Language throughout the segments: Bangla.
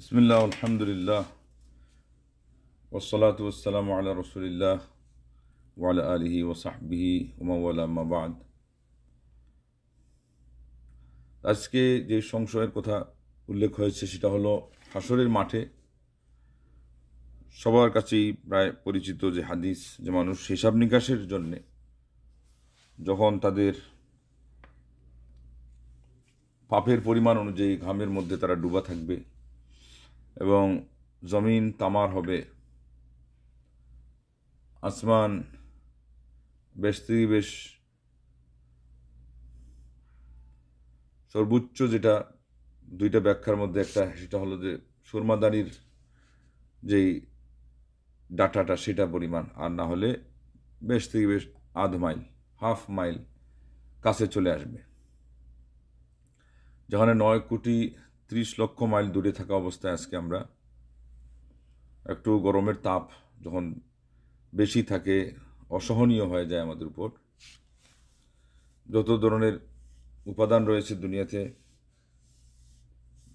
বিসমিল্লা আলহামদুলিল্লাহ ওসলাত ওসালাম আল্লাহ রসুলিল্লাহ ওয়াল আলহি ওসাহবিহি ওমাওয়ালামাবাদ আজকে যে সংশয়ের কথা উল্লেখ হয়েছে সেটা হলো হাসরের মাঠে সবার কাছেই প্রায় পরিচিত যে হাদিস যে মানুষ হিসাব নিকাশের জন্যে যখন তাদের পাপের পরিমাণ অনুযায়ী ঘামের মধ্যে তারা ডুবা থাকবে এবং জমিন তামার হবে আসমান বেশ থেকে বেশ সর্বোচ্চ যেটা দুইটা ব্যাখ্যার মধ্যে একটা সেটা হলো যে সুরমাদানির যেই ডাটাটা সেটা পরিমাণ আর না হলে বেশ থেকে বেশ আধ মাইল হাফ মাইল কাছে চলে আসবে যেখানে নয় কোটি ত্রিশ লক্ষ মাইল দূরে থাকা অবস্থায় আজকে আমরা একটু গরমের তাপ যখন বেশি থাকে অসহনীয় হয়ে যায় আমাদের উপর যত ধরনের উপাদান রয়েছে দুনিয়াতে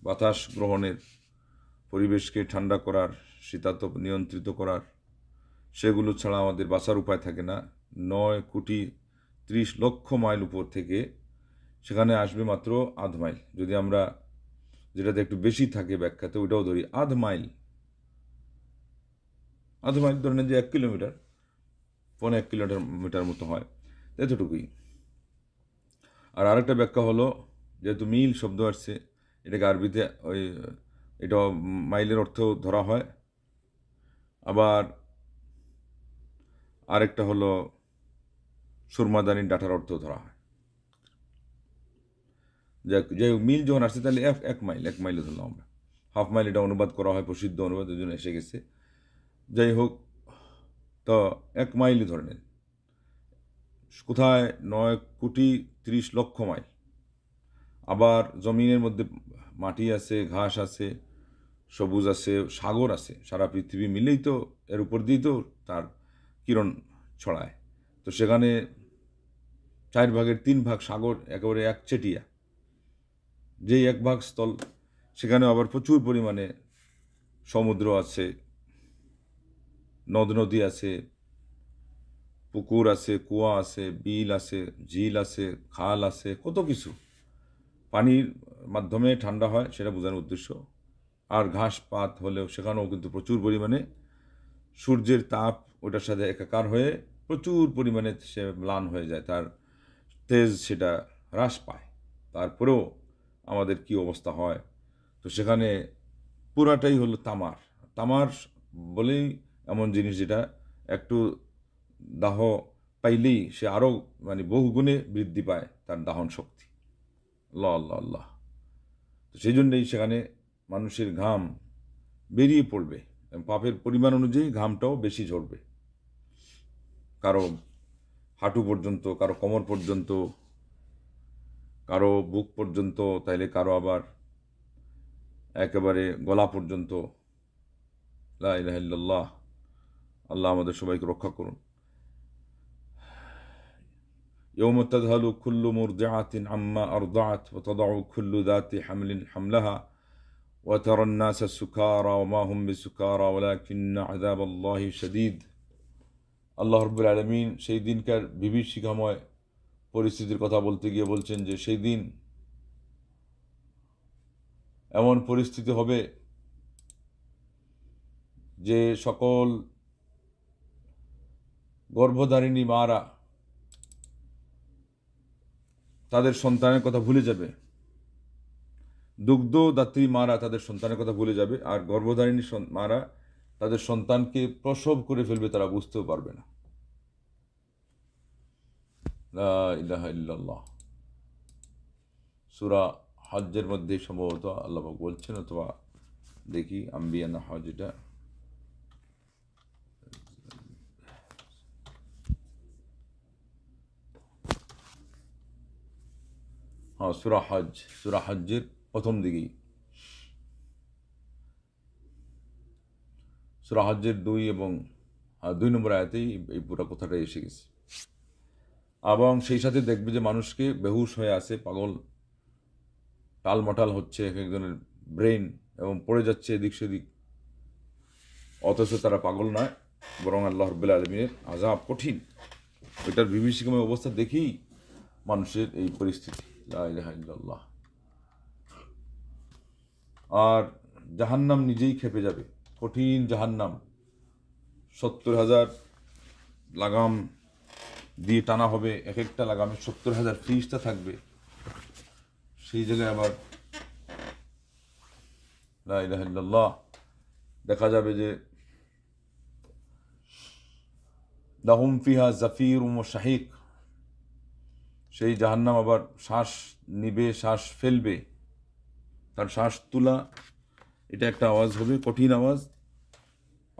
বাতাস গ্রহণের পরিবেশকে ঠান্ডা করার শীতাতপ নিয়ন্ত্রিত করার সেগুলো ছাড়া আমাদের বাঁচার উপায় থাকে না নয় কোটি ত্রিশ লক্ষ মাইল উপর থেকে সেখানে আসবে মাত্র আধ মাইল যদি আমরা যেটাতে একটু বেশি থাকে ব্যাখ্যাতে ওটাও ধরি আধ মাইল আধ মাইল ধরে যে এক কিলোমিটার পনেরো এক কিলোমিটার মিটার মতো হয় এতটুকুই আর আরেকটা ব্যাখ্যা হলো যেহেতু মিল শব্দ আসছে এটাকে আরবিতে ওই এটা মাইলের অর্থেও ধরা হয় আবার আরেকটা হলো সুরমাদানির ডাটার অর্থ ধরা হয় যাই হোক মিল যখন আসছে তাহলে এক এক মাইল এক মাইলে ধরলাম আমরা হাফ মাইল এটা অনুবাদ করা হয় প্রসিদ্ধ অনুবাদ ওই জন্য এসে গেছে যাই হোক তো এক মাইল ধরে নেন কোথায় নয় কোটি ত্রিশ লক্ষ মাইল আবার জমিনের মধ্যে মাটি আছে ঘাস আছে সবুজ আছে সাগর আছে সারা পৃথিবী মিলেই তো এর উপর দিয়েই তো তার কিরণ ছড়ায় তো সেখানে চার ভাগের তিন ভাগ সাগর একেবারে একচেটিয়া যেই এক ভাগ স্থল সেখানে আবার প্রচুর পরিমাণে সমুদ্র আছে নদ নদী আছে পুকুর আছে কুয়া আছে বিল আছে ঝিল আছে খাল আছে কত কিছু পানির মাধ্যমে ঠান্ডা হয় সেটা বোঝানোর উদ্দেশ্য আর ঘাস পাত হলেও সেখানেও কিন্তু প্রচুর পরিমাণে সূর্যের তাপ ওটার সাথে একাকার হয়ে প্রচুর পরিমাণে সে ম্লান হয়ে যায় তার তেজ সেটা হ্রাস পায় তারপরেও আমাদের কি অবস্থা হয় তো সেখানে পুরাটাই হলো তামার তামার বলেই এমন জিনিস যেটা একটু দাহ পাইলেই সে আরও মানে বহুগুণে বৃদ্ধি পায় তার দাহন শক্তি আল্লাহ আল্লাহ তো সেই জন্যেই সেখানে মানুষের ঘাম বেরিয়ে পড়বে পাপের পরিমাণ অনুযায়ী ঘামটাও বেশি ঝরবে কারো হাঁটু পর্যন্ত কারো কোমর পর্যন্ত কারো বুক পর্যন্ত তাইলে কারো আবার একেবারে গলা পর্যন্ত লাহ আল্লাহ আমাদের সবাইকে রক্ষা করুন يوم تذهل كل مرضعة عما أرضعت وتضع كل ذات حمل حملها وترى الناس سكارى وما هم بسكارى ولكن عذاب الله شديد আল্লাহ রবুল আলমিন সেই দিনকার বিভীষিকাময় পরিস্থিতির কথা বলতে গিয়ে বলছেন যে সেই দিন এমন পরিস্থিতি হবে যে সকল গর্ভধারিণী মারা তাদের সন্তানের কথা ভুলে যাবে দুগ্ধদাত্রী মারা তাদের সন্তানের কথা ভুলে যাবে আর গর্ভধারিণী মারা তাদের সন্তানকে প্রসব করে ফেলবে তারা বুঝতেও পারবে না ইল্লাহ সুরা হজ্জের মধ্যে সম্ভবত আল্লাহ বলছেন অথবা দেখি আম্বিয়ানা হজ এটা হ্যাঁ সুরা হজ সুরা হজ্জের প্রথম দিকেই সুরা হজ্জের দুই এবং হ্যাঁ, দুই নম্বর আয়াতেই এই পুরা কথাটা এসে গেছে এবং সেই সাথে দেখবে যে মানুষকে বেহুশ হয়ে আছে পাগল টালমটাল হচ্ছে এক একজনের ব্রেন এবং পড়ে যাচ্ছে এদিক সেদিক অথচ তারা পাগল নয় বরং আল্লাহ রব্বুল আলমীর আজাব কঠিন ওইটার বিভীষিকময় অবস্থা দেখেই মানুষের এই পরিস্থিতি লাহ আর জাহান্নাম নিজেই খেপে যাবে কঠিন জাহান্নাম সত্তর হাজার লাগাম দিয়ে টানা হবে এক একটা লাগামে সত্তর হাজার ফ্রিজটা থাকবে সেই জায়গায় আবার দেখা যাবে যে দাহুম ফিহা জাফির উম শাহিক সেই জাহান্নাম আবার শ্বাস নিবে শ্বাস ফেলবে তার শ্বাস তোলা এটা একটা আওয়াজ হবে কঠিন আওয়াজ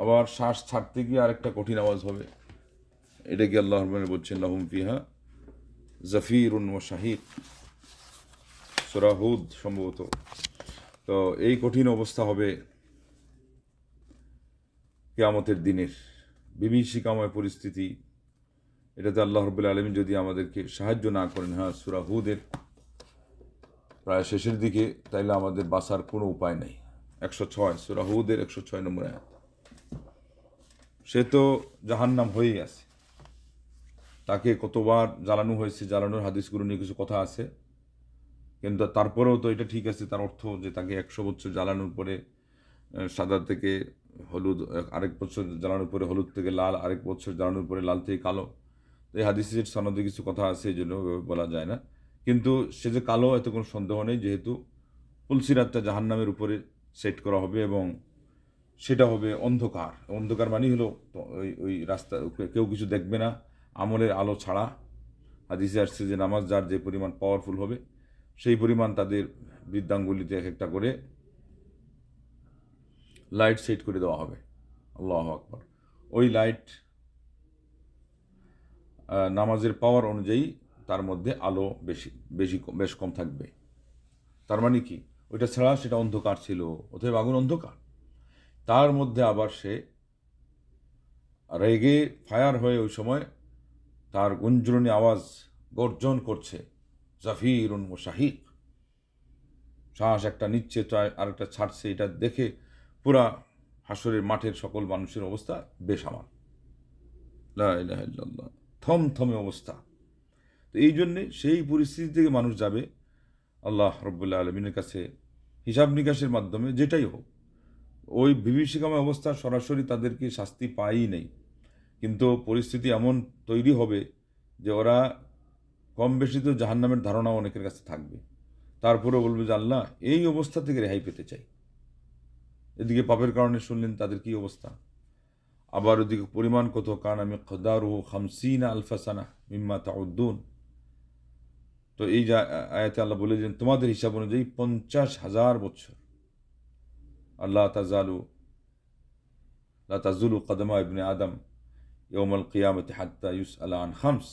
আবার শ্বাস ছাড়তে গিয়ে আরেকটা কঠিন আওয়াজ হবে এটা কি আল্লাহ রহমানের বলছেন লাহুম ফিহা জাফির ও শাহিদ সোরাহুদ সম্ভবত তো এই কঠিন অবস্থা হবে কেয়ামতের দিনের বিভীষিকাময় পরিস্থিতি এটাতে আল্লাহ রবুল্লা আলমী যদি আমাদেরকে সাহায্য না করেন হ্যাঁ সুরাহুদের প্রায় শেষের দিকে তাইলে আমাদের বাঁচার কোনো উপায় নেই একশো ছয় সুরাহুদের একশো ছয় নম্বর সে তো জাহান্নাম হয়েই আছে তাকে কতবার জ্বালানো হয়েছে জ্বালানোর হাদিসগুলো নিয়ে কিছু কথা আছে কিন্তু তারপরেও তো এটা ঠিক আছে তার অর্থ যে তাকে একশো বছর জ্বালানোর পরে সাদা থেকে হলুদ আরেক বছর জ্বালানোর পরে হলুদ থেকে লাল আরেক বছর জ্বালানোর পরে লাল থেকে কালো তো এই হাদিসের সনদে কিছু কথা আছে এই জন্য বলা যায় না কিন্তু সে যে কালো এত কোনো সন্দেহ নেই যেহেতু তুলসিরাতটা জাহান্নামের উপরে সেট করা হবে এবং সেটা হবে অন্ধকার অন্ধকার মানেই হলো ওই ওই রাস্তা কেউ কিছু দেখবে না আমলের আলো ছাড়া হাদিসে আসছে যে নামাজ যার যে পরিমাণ পাওয়ারফুল হবে সেই পরিমাণ তাদের বৃদ্ধাঙ্গুলিতে এক একটা করে লাইট সেট করে দেওয়া হবে আল্লাহ আকবর ওই লাইট নামাজের পাওয়ার অনুযায়ী তার মধ্যে আলো বেশি বেশি বেশ কম থাকবে তার মানে কি ওইটা ছাড়া সেটা অন্ধকার ছিল অথবা আগুন অন্ধকার তার মধ্যে আবার সে রেগে ফায়ার হয়ে ওই সময় তার গুঞ্জরণী আওয়াজ গর্জন করছে জাফির উন শাহিক শ্বাস একটা নিচ্ছে আর একটা ছাড়ছে এটা দেখে পুরা হাসরের মাঠের সকল মানুষের অবস্থা বেসামাল থমথমে অবস্থা তো এই জন্যে সেই পরিস্থিতি থেকে মানুষ যাবে আল্লাহ রব্বুল্লা আলমিনের কাছে হিসাব নিকাশের মাধ্যমে যেটাই হোক ওই বিভীষিকাময় অবস্থা সরাসরি তাদেরকে শাস্তি পায়ই নেই কিন্তু পরিস্থিতি এমন তৈরি হবে যে ওরা কম বেশি তো জাহান্নামের ধারণা অনেকের কাছে থাকবে তারপরেও বলবে যে আল্লাহ এই অবস্থা থেকে রেহাই পেতে চাই এদিকে পাপের কারণে শুনলেন তাদের কি অবস্থা আবার ওদিকে পরিমাণ কত কান আমি খদারু খামসিনা আলফাসানা মিম্মা তাউদ্দুন তো এই যা আয়াতে আল্লাহ বলেছেন তোমাদের হিসাব অনুযায়ী পঞ্চাশ হাজার বছর আল্লাহ তাজালু লা কদমা ইবনে আদম ইয়মল কিয়ামতি হাত্তা ইউস আলান আন হামস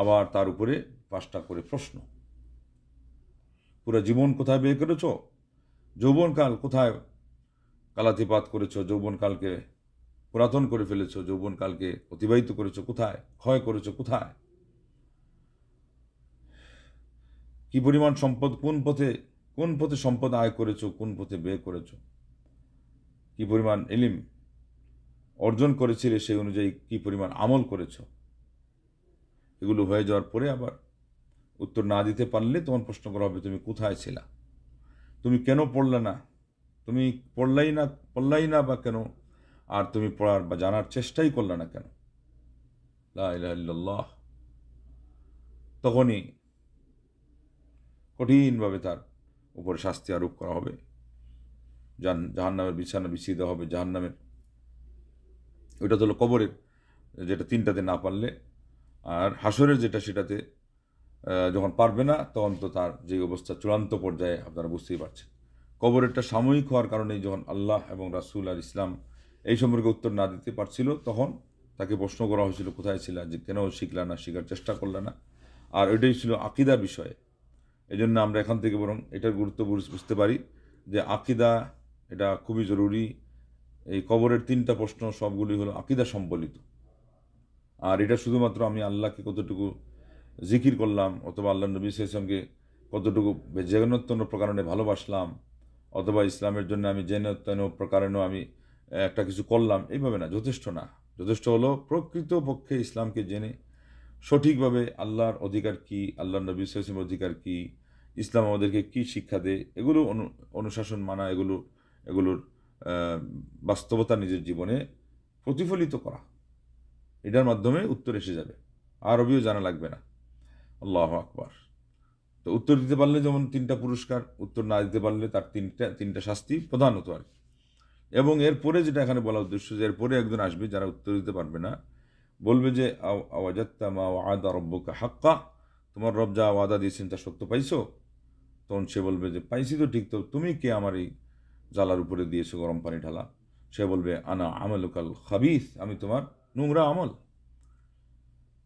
আবার তার উপরে পাঁচটা করে প্রশ্ন পুরো জীবন কোথায় বিয়ে করেছ যৌবনকাল কোথায় কালাতিপাত করেছ যৌবনকালকে পুরাতন করে ফেলেছ যৌবনকালকে অতিবাহিত করেছো কোথায় ক্ষয় করেছো কোথায় কি পরিমাণ সম্পদ কোন পথে কোন পথে সম্পদ আয় করেছো কোন পথে ব্যয় করেছো কি পরিমাণ এলিম অর্জন করেছিলে সেই অনুযায়ী কি পরিমাণ আমল করেছ এগুলো হয়ে যাওয়ার পরে আবার উত্তর না দিতে পারলে তোমার প্রশ্ন করা হবে তুমি কোথায় ছিলা তুমি কেন পড়লে না তুমি পড়লাই না পড়লাই না বা কেন আর তুমি পড়ার বা জানার চেষ্টাই করলে না কেন লাহ তখনই কঠিনভাবে তার উপরে শাস্তি আরোপ করা হবে জাহান্নামের বিছানা বিছিয়ে দেওয়া হবে জাহান্নামের ওইটা হলো কবরের যেটা তিনটাতে না পারলে আর হাসরের যেটা সেটাতে যখন পারবে না তখন তো তার যে অবস্থা চূড়ান্ত পর্যায়ে আপনারা বুঝতেই পারছেন কবরেরটা সাময়িক হওয়ার কারণে যখন আল্লাহ এবং রাসুল আর ইসলাম এই সম্পর্কে উত্তর না দিতে পারছিল তখন তাকে প্রশ্ন করা হয়েছিল কোথায় ছিল যে কেন শিখলা না শেখার চেষ্টা করলে না আর ওইটাই ছিল আকিদা বিষয়ে এই জন্য আমরা এখান থেকে বরং এটার গুরুত্ব বুঝতে পারি যে আকিদা এটা খুবই জরুরি এই কবরের তিনটা প্রশ্ন সবগুলি হলো আকিদা সম্বলিত আর এটা শুধুমাত্র আমি আল্লাহকে কতটুকু জিকির করলাম অথবা আল্লাহ নবী ইসলামকে কতটুকু জেগন্যতন্য প্রকারণে ভালোবাসলাম অথবা ইসলামের জন্য আমি জেনতন্য প্রকারণেও আমি একটা কিছু করলাম এইভাবে না যথেষ্ট না যথেষ্ট হলো প্রকৃত পক্ষে ইসলামকে জেনে সঠিকভাবে আল্লাহর অধিকার কি আল্লাহ নবী ইসলামের অধিকার কি ইসলাম আমাদেরকে কি শিক্ষা দেয় এগুলো অনুশাসন মানা এগুলো এগুলোর বাস্তবতা নিজের জীবনে প্রতিফলিত করা এটার মাধ্যমে উত্তর এসে যাবে আরবিও জানা লাগবে না আল্লাহ আকবর তো উত্তর দিতে পারলে যেমন তিনটা পুরস্কার উত্তর না দিতে পারলে তার তিনটা তিনটা শাস্তি প্রধানত আর এবং এরপরে যেটা এখানে বলা উদ্দেশ্য যে এরপরে একজন আসবে যারা উত্তর দিতে পারবে না বলবে যে আওয়াজাত্তা মা আদা রব্বকে হাক্কা তোমার রব যা ওয়াদা দিয়েছেন তা সত্য পাইছো তখন সে বলবে যে পাইছি তো ঠিক তো তুমি কে আমার এই জ্বালার উপরে দিয়েছে গরম পানি ঢালা সে বলবে আনা আমলুকাল খাবিস আমি তোমার নোংরা আমল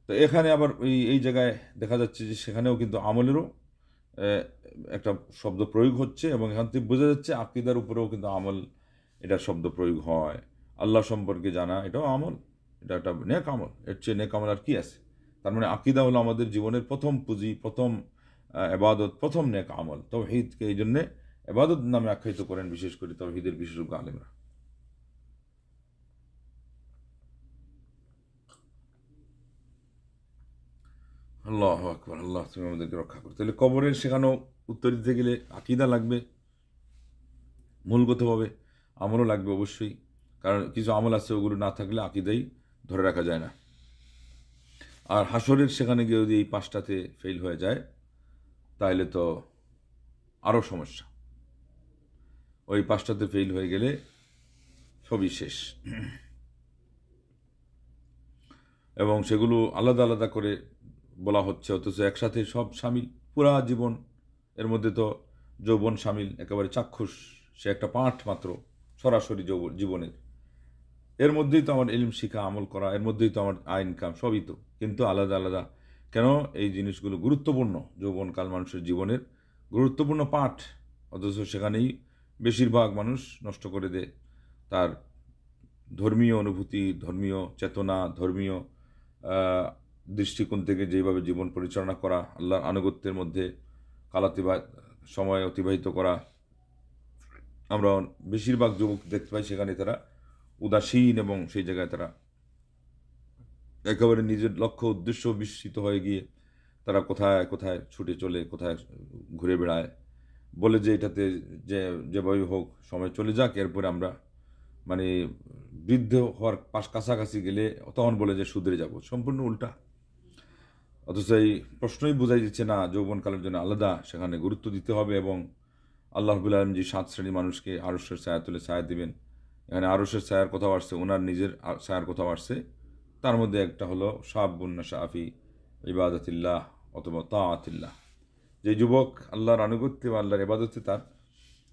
তো এখানে আবার এই এই জায়গায় দেখা যাচ্ছে যে সেখানেও কিন্তু আমলেরও একটা শব্দ প্রয়োগ হচ্ছে এবং এখান থেকে বোঝা যাচ্ছে আকিদার উপরেও কিন্তু আমল এটা শব্দ প্রয়োগ হয় আল্লাহ সম্পর্কে জানা এটাও আমল এটা একটা নেক আমল এর চেয়ে নেক আমল আর কী আছে তার মানে আকিদা হলো আমাদের জীবনের প্রথম পুঁজি প্রথম আবাদত প্রথম নেক আমল তো হিদকে এই জন্যে এবাদত নামে আখ্যায়িত করেন বিশেষ করে তহিদের বিশেষজ্ঞ আলেমরা আল্লাহ আকবর আল্লাহ তুমি আমাদেরকে রক্ষা করো তাহলে কবরের সেখানেও উত্তর দিতে গেলে আকিদা লাগবে মূলগতভাবে আমলও লাগবে অবশ্যই কারণ কিছু আমল আছে ওগুলো না থাকলে আকিদাই ধরে রাখা যায় না আর হাসরের সেখানে গিয়ে যদি এই পাঁচটাতে ফেল হয়ে যায় তাহলে তো আরও সমস্যা ওই পাঁচটাতে ফেল হয়ে গেলে সবই শেষ এবং সেগুলো আলাদা আলাদা করে বলা হচ্ছে অথচ একসাথে সব সামিল পুরা জীবন এর মধ্যে তো যৌবন সামিল একেবারে চাক্ষুষ সে একটা পাঠ মাত্র সরাসরি যৌব জীবনের এর মধ্যেই তো আমার এলিম শিখা আমল করা এর মধ্যেই তো আমার আয় ইনকাম সবই তো কিন্তু আলাদা আলাদা কেন এই জিনিসগুলো গুরুত্বপূর্ণ যৌবনকাল মানুষের জীবনের গুরুত্বপূর্ণ পাঠ অথচ সেখানেই বেশিরভাগ মানুষ নষ্ট করে দেয় তার ধর্মীয় অনুভূতি ধর্মীয় চেতনা ধর্মীয় দৃষ্টিকোণ থেকে যেভাবে জীবন পরিচালনা করা আল্লাহর আনুগত্যের মধ্যে কালাতিবা সময় অতিবাহিত করা আমরা বেশিরভাগ যুবক দেখতে পাই সেখানে তারা উদাসীন এবং সেই জায়গায় তারা একেবারে নিজের লক্ষ্য উদ্দেশ্য বিস্মিত হয়ে গিয়ে তারা কোথায় কোথায় ছুটে চলে কোথায় ঘুরে বেড়ায় বলে যে এটাতে যে যেভাবে হোক সময় চলে যাক এরপরে আমরা মানে বৃদ্ধ হওয়ার পাশ কাছাকাছি গেলে তখন বলে যে সুদরে যাব সম্পূর্ণ উল্টা অথচ এই প্রশ্নই বোঝাই দিচ্ছে না যৌবনকালের জন্য আলাদা সেখানে গুরুত্ব দিতে হবে এবং আল্লাহ আলম যে সাত শ্রেণীর মানুষকে আরসের ছায়া তুলে ছায়া দেবেন এখানে আরসের ছায়ার কথাও আসছে ওনার নিজের ছায়ার কথাও আসছে তার মধ্যে একটা হলো সাহাবুন্না সাহাফি ইবাদতিল্লাহ অথবা তাআতিল্লাহ যে যুবক আল্লাহর আনুগত্যে বা আল্লাহর এবাদতে তার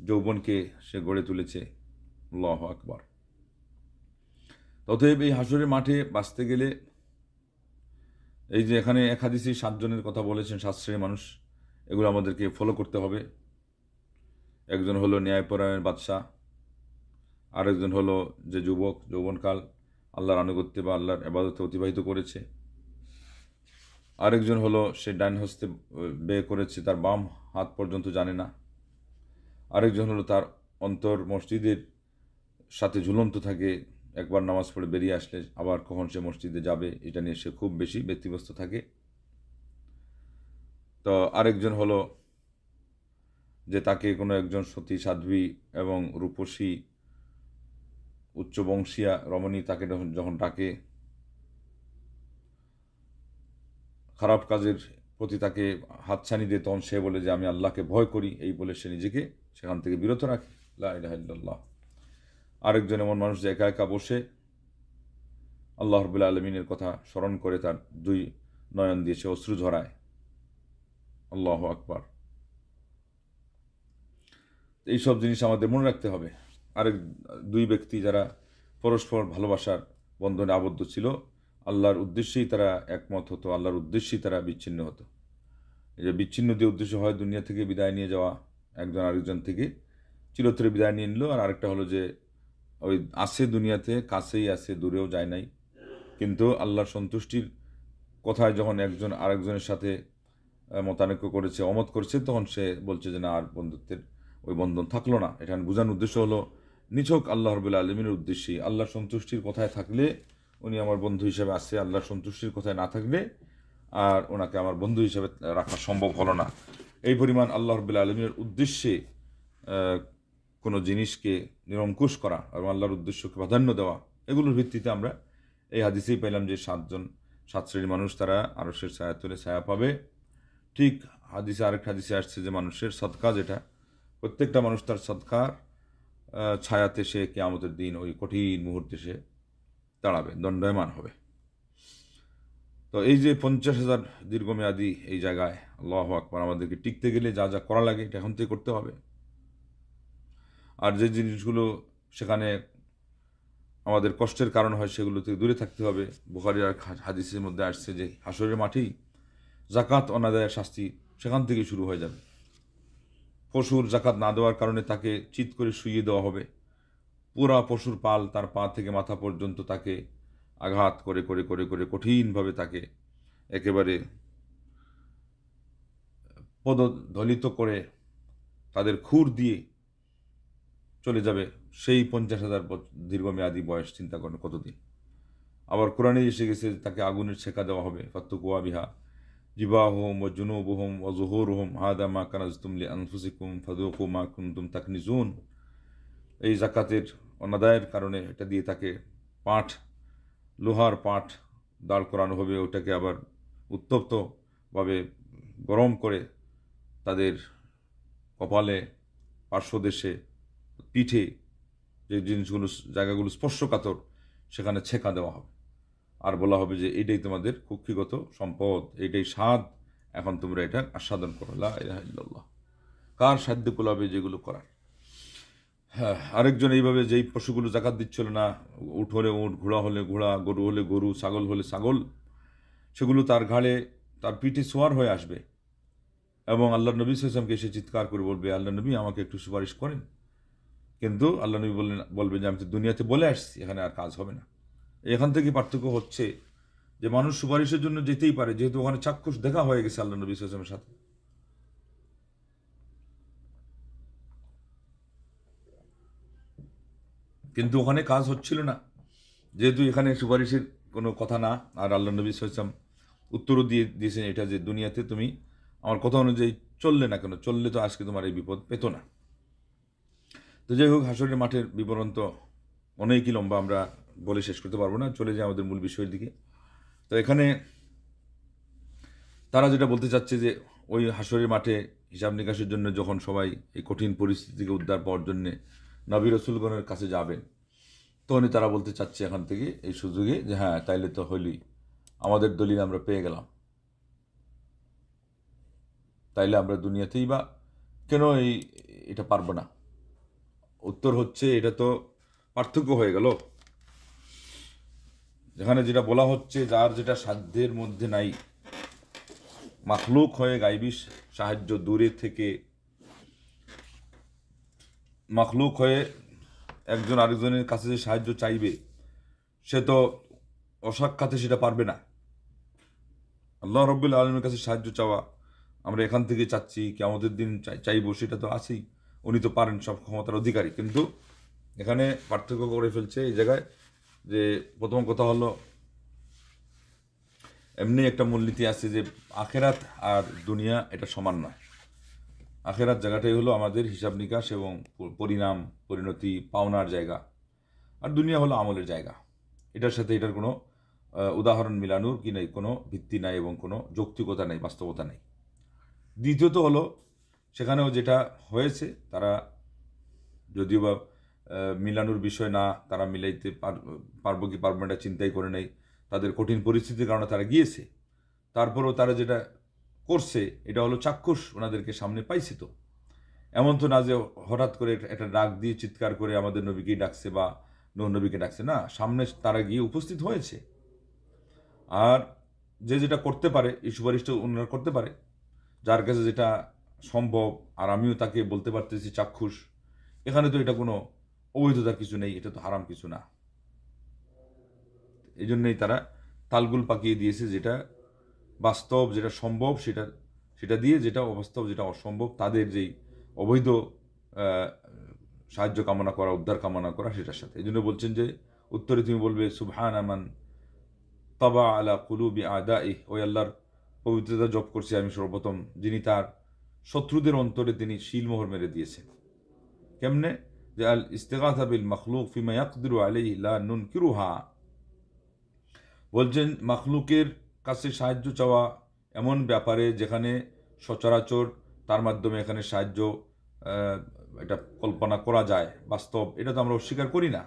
যৌবনকে সে গড়ে তুলেছে লহ আকবর অতএব এই হাসরের মাঠে বাঁচতে গেলে এই যে এখানে এক হাদিসি সাতজনের কথা বলেছেন সাতশ্রেণীর মানুষ এগুলো আমাদেরকে ফলো করতে হবে একজন হলো ন্যায়পরায়ণের বাদশাহ আরেকজন হলো যে যুবক যৌবনকাল আল্লাহর আনুগত্যে বা আল্লাহর এবাদতে অতিবাহিত করেছে আরেকজন হলো সে ডাইন হস্তে বিয়ে করেছে তার বাম হাত পর্যন্ত জানে না আরেকজন হলো তার অন্তর মসজিদের সাথে ঝুলন্ত থাকে একবার নামাজ পড়ে বেরিয়ে আসলে আবার কখন সে মসজিদে যাবে এটা নিয়ে সে খুব বেশি ব্যক্তিগ্রস্ত থাকে তো আরেকজন হলো যে তাকে কোনো একজন সতী সাধ্বী এবং রূপসী উচ্চবংশীয়া রমণী তাকে যখন ডাকে খারাপ কাজের প্রতি তাকে হাতছানি দিয়ে তখন সে বলে যে আমি আল্লাহকে ভয় করি এই বলে সে নিজেকে সেখান থেকে বিরত রাখে লাহ আরেকজন এমন মানুষ যে একা একা বসে আল্লাহ রবুল্লা আলমিনের কথা স্মরণ করে তার দুই নয়ন দিয়ে সে অশ্রু ঝরায় আল্লাহ আকবার এই সব জিনিস আমাদের মনে রাখতে হবে আরেক দুই ব্যক্তি যারা পরস্পর ভালোবাসার বন্ধনে আবদ্ধ ছিল আল্লাহর উদ্দেশ্যেই তারা একমত হতো আল্লাহর উদ্দেশ্যেই তারা বিচ্ছিন্ন হতো যে বিচ্ছিন্ন যে উদ্দেশ্য হয় দুনিয়া থেকে বিদায় নিয়ে যাওয়া একজন আরেকজন থেকে চিরতরে বিদায় নিয়ে নিল আর আরেকটা হলো যে ওই আসে দুনিয়াতে কাছেই আসে দূরেও যায় নাই কিন্তু আল্লাহর সন্তুষ্টির কথায় যখন একজন আরেকজনের সাথে মতানৈক্য করেছে অমত করেছে তখন সে বলছে যে না আর বন্ধুত্বের ওই বন্ধন থাকলো না এখানে বোঝানোর উদ্দেশ্য হলো নিছক আল্লাহ রবুল্লা আলমিনের উদ্দেশ্যেই আল্লাহর সন্তুষ্টির কথায় থাকলে উনি আমার বন্ধু হিসেবে আসছে আল্লাহ সন্তুষ্টির কথায় না থাকবে আর ওনাকে আমার বন্ধু হিসেবে রাখা সম্ভব হলো না এই পরিমাণ আল্লাহ রবুল্লা আলমীর উদ্দেশ্যে কোনো জিনিসকে নিরঙ্কুশ করা এবং আল্লাহর উদ্দেশ্যকে প্রাধান্য দেওয়া এগুলোর ভিত্তিতে আমরা এই হাদিসেই পাইলাম যে সাতজন সাত শ্রেণীর মানুষ তারা আরসের ছায়া তুলে ছায়া পাবে ঠিক হাদিসে আরেক হাদিসে আসছে যে মানুষের সৎকা যেটা প্রত্যেকটা মানুষ তার সৎকার ছায়াতে সে কেয়ামতের দিন ওই কঠিন মুহূর্তে সে দাঁড়াবে দণ্ডায়মান হবে তো এই যে পঞ্চাশ হাজার দীর্ঘমেয়াদী এই জায়গায় আল্লাহ আকবর আমাদেরকে টিকতে গেলে যা যা করা লাগে এটা এখন থেকে করতে হবে আর যে জিনিসগুলো সেখানে আমাদের কষ্টের কারণ হয় সেগুলো থেকে দূরে থাকতে হবে বুখারি আর হাদিসের মধ্যে আসছে যে হাসরের মাঠেই জাকাত অনাদায়ের শাস্তি সেখান থেকে শুরু হয়ে যাবে পশুর জাকাত না দেওয়ার কারণে তাকে চিত করে শুইয়ে দেওয়া হবে পুরা পশুর পাল তার পা থেকে মাথা পর্যন্ত তাকে আঘাত করে করে করে করে কঠিনভাবে তাকে একেবারে পদদলিত করে তাদের খুর দিয়ে চলে যাবে সেই পঞ্চাশ হাজার দীর্ঘমেয়াদী বয়স চিন্তা করেন কতদিন আবার কোরআনে এসে গেছে তাকে আগুনের ছেঁকা দেওয়া হবে ফাত্তুকুয়া বিহা হোম ও জুনুবহম ও হা হাদা মা কানাজ তুমলি আনফুসিকুম ফাদুকু মা কুন্তুম জুন এই জাকাতের অনাদায়ের কারণে এটা দিয়ে তাকে পাঠ লোহার পাঠ দাঁড় করানো হবে ওটাকে আবার উত্তপ্তভাবে গরম করে তাদের কপালে পার্শ্বদেশে পিঠে যে জিনিসগুলো জায়গাগুলো স্পর্শকাতর সেখানে ছেঁকা দেওয়া হবে আর বলা হবে যে এটাই তোমাদের কক্ষিগত সম্পদ এটাই স্বাদ এখন তোমরা এটা আস্বাদন করো লাহ কার সাধ্য পোলাবে যেগুলো করার হ্যাঁ আরেকজন এইভাবে যেই পশুগুলো জাকাত দিচ্ছিল না উঠ হলে উঠ ঘোড়া হলে ঘোড়া গরু হলে গরু ছাগল হলে ছাগল সেগুলো তার ঘাড়ে তার পিঠে সোয়ার হয়ে আসবে এবং আল্লাহ নবী সামকে এসে চিৎকার করে বলবে আল্লাহ নবী আমাকে একটু সুপারিশ করেন কিন্তু আল্লাহ নবী বললেন বলবেন যে আমি তো দুনিয়াতে বলে আসছি এখানে আর কাজ হবে না এখান থেকে পার্থক্য হচ্ছে যে মানুষ সুপারিশের জন্য যেতেই পারে যেহেতু ওখানে চাক্ষুষ দেখা হয়ে গেছে আল্লাহ নবী সামের সাথে কিন্তু ওখানে কাজ হচ্ছিল না যেহেতু এখানে সুপারিশের কোনো কথা না আর আল্লাহ নবী সাম উত্তরও দিয়ে দিয়েছেন এটা যে দুনিয়াতে তুমি আমার কথা অনুযায়ী চললে না কেন চললে তো আজকে তোমার এই বিপদ পেত না তো যাই হোক হাসরের মাঠের বিবরণ তো অনেকই লম্বা আমরা বলে শেষ করতে পারবো না চলে যাই আমাদের মূল বিষয়ের দিকে তো এখানে তারা যেটা বলতে চাচ্ছে যে ওই হাসরের মাঠে হিসাব নিকাশের জন্য যখন সবাই এই কঠিন পরিস্থিতিকে উদ্ধার পাওয়ার জন্যে নবী রসুলগণের কাছে যাবেন তখনই তারা বলতে চাচ্ছে এখান থেকে এই সুযোগে যে হ্যাঁ তাইলে তো হইলি আমাদের দলিল আমরা পেয়ে গেলাম তাইলে আমরা দুনিয়াতেই বা কেন এই এটা পারবো না উত্তর হচ্ছে এটা তো পার্থক্য হয়ে গেল যেখানে যেটা বলা হচ্ছে যার যেটা সাধ্যের মধ্যে নাই মাখলুক হয়ে গাইবি সাহায্য দূরে থেকে মখলুক হয়ে একজন আরেকজনের কাছে যে সাহায্য চাইবে সে তো অসাক্ষাতে সেটা পারবে না আল্লাহ রব্বুল আলমের কাছে সাহায্য চাওয়া আমরা এখান থেকে চাচ্ছি কি আমাদের দিন চাইব সেটা তো আছেই উনি তো পারেন সব ক্ষমতার অধিকারী কিন্তু এখানে পার্থক্য করে ফেলছে এই জায়গায় যে প্রথম কথা হলো এমনি একটা মূলনীতি আছে যে আখেরাত আর দুনিয়া এটা সমান নয় আখেরাত জায়গাটাই হলো আমাদের হিসাব নিকাশ এবং পরিণাম পরিণতি পাওনার জায়গা আর দুনিয়া হলো আমলের জায়গা এটার সাথে এটার কোনো উদাহরণ মিলানোর কি নাই কোনো ভিত্তি নাই এবং কোনো যৌক্তিকতা নেই বাস্তবতা নেই দ্বিতীয়ত হলো সেখানেও যেটা হয়েছে তারা যদিও বা মিলানোর বিষয় না তারা মিলাইতে পারবো কি পারবো না চিন্তাই করে নেই তাদের কঠিন পরিস্থিতির কারণে তারা গিয়েছে তারপরেও তারা যেটা করছে এটা হলো চাক্ষুষ ওনাদেরকে সামনে পাইছে তো এমন তো না যে হঠাৎ করে একটা ডাক দিয়ে চিৎকার করে আমাদের নবীকেই ডাকছে বা নবীকে ডাকছে না সামনে তারা গিয়ে উপস্থিত হয়েছে আর যে যেটা করতে পারে এই সুপারিশটা ওনারা করতে পারে যার কাছে যেটা সম্ভব আর আমিও তাকে বলতে পারতেছি চাক্ষুষ এখানে তো এটা কোনো অবৈধতা কিছু নেই এটা তো হারাম কিছু না এই জন্যেই তারা তালগুল পাকিয়ে দিয়েছে যেটা বাস্তব যেটা সম্ভব সেটা সেটা দিয়ে যেটা অবাস্তব যেটা অসম্ভব তাদের যেই অবৈধ সাহায্য কামনা করা উদ্ধার কামনা করা সেটার সাথে এই জন্য বলছেন যে উত্তরে তুমি বলবে সুবহান আমান তবা আলা কুলুবি আদা ইহ ওই আল্লাহর পবিত্রতা জপ করছি আমি সর্বপ্রথম যিনি তার শত্রুদের অন্তরে তিনি শিলমোহর মেরে দিয়েছেন কেমনে যে আল ইস্তেকা বিল মখলুক ফিমা ইয়াকদুরু আলাইহি লা কিরুহা বলছেন মখলুকের কাছে সাহায্য চাওয়া এমন ব্যাপারে যেখানে সচরাচর তার মাধ্যমে এখানে সাহায্য এটা কল্পনা করা যায় বাস্তব এটা তো আমরা অস্বীকার করি না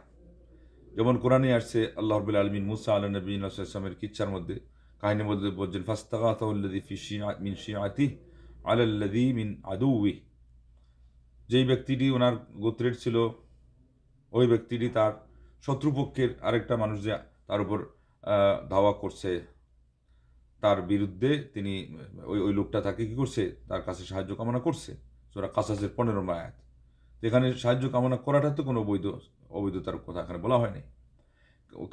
যেমন কোরআনে আসছে আল্লাহ রবুল আলমিন মুসা আল নবীন ইসলামের কিচ্ছার মধ্যে কাহিনীর মধ্যে বলছেন ফাস্তাকাতি মিন শি আতি আলাল্লাদি মিন উই যেই ব্যক্তিটি ওনার গোত্রের ছিল ওই ব্যক্তিটি তার শত্রুপক্ষের আরেকটা মানুষ যে তার উপর ধাওয়া করছে তার বিরুদ্ধে তিনি ওই ওই লোকটা তাকে কী করছে তার কাছে সাহায্য কামনা করছে সোরা কাসাসের পনেরো মায়াত এখানে সাহায্য কামনা করাটা তো কোনো অবৈধ অবৈধতার কথা এখানে বলা হয়নি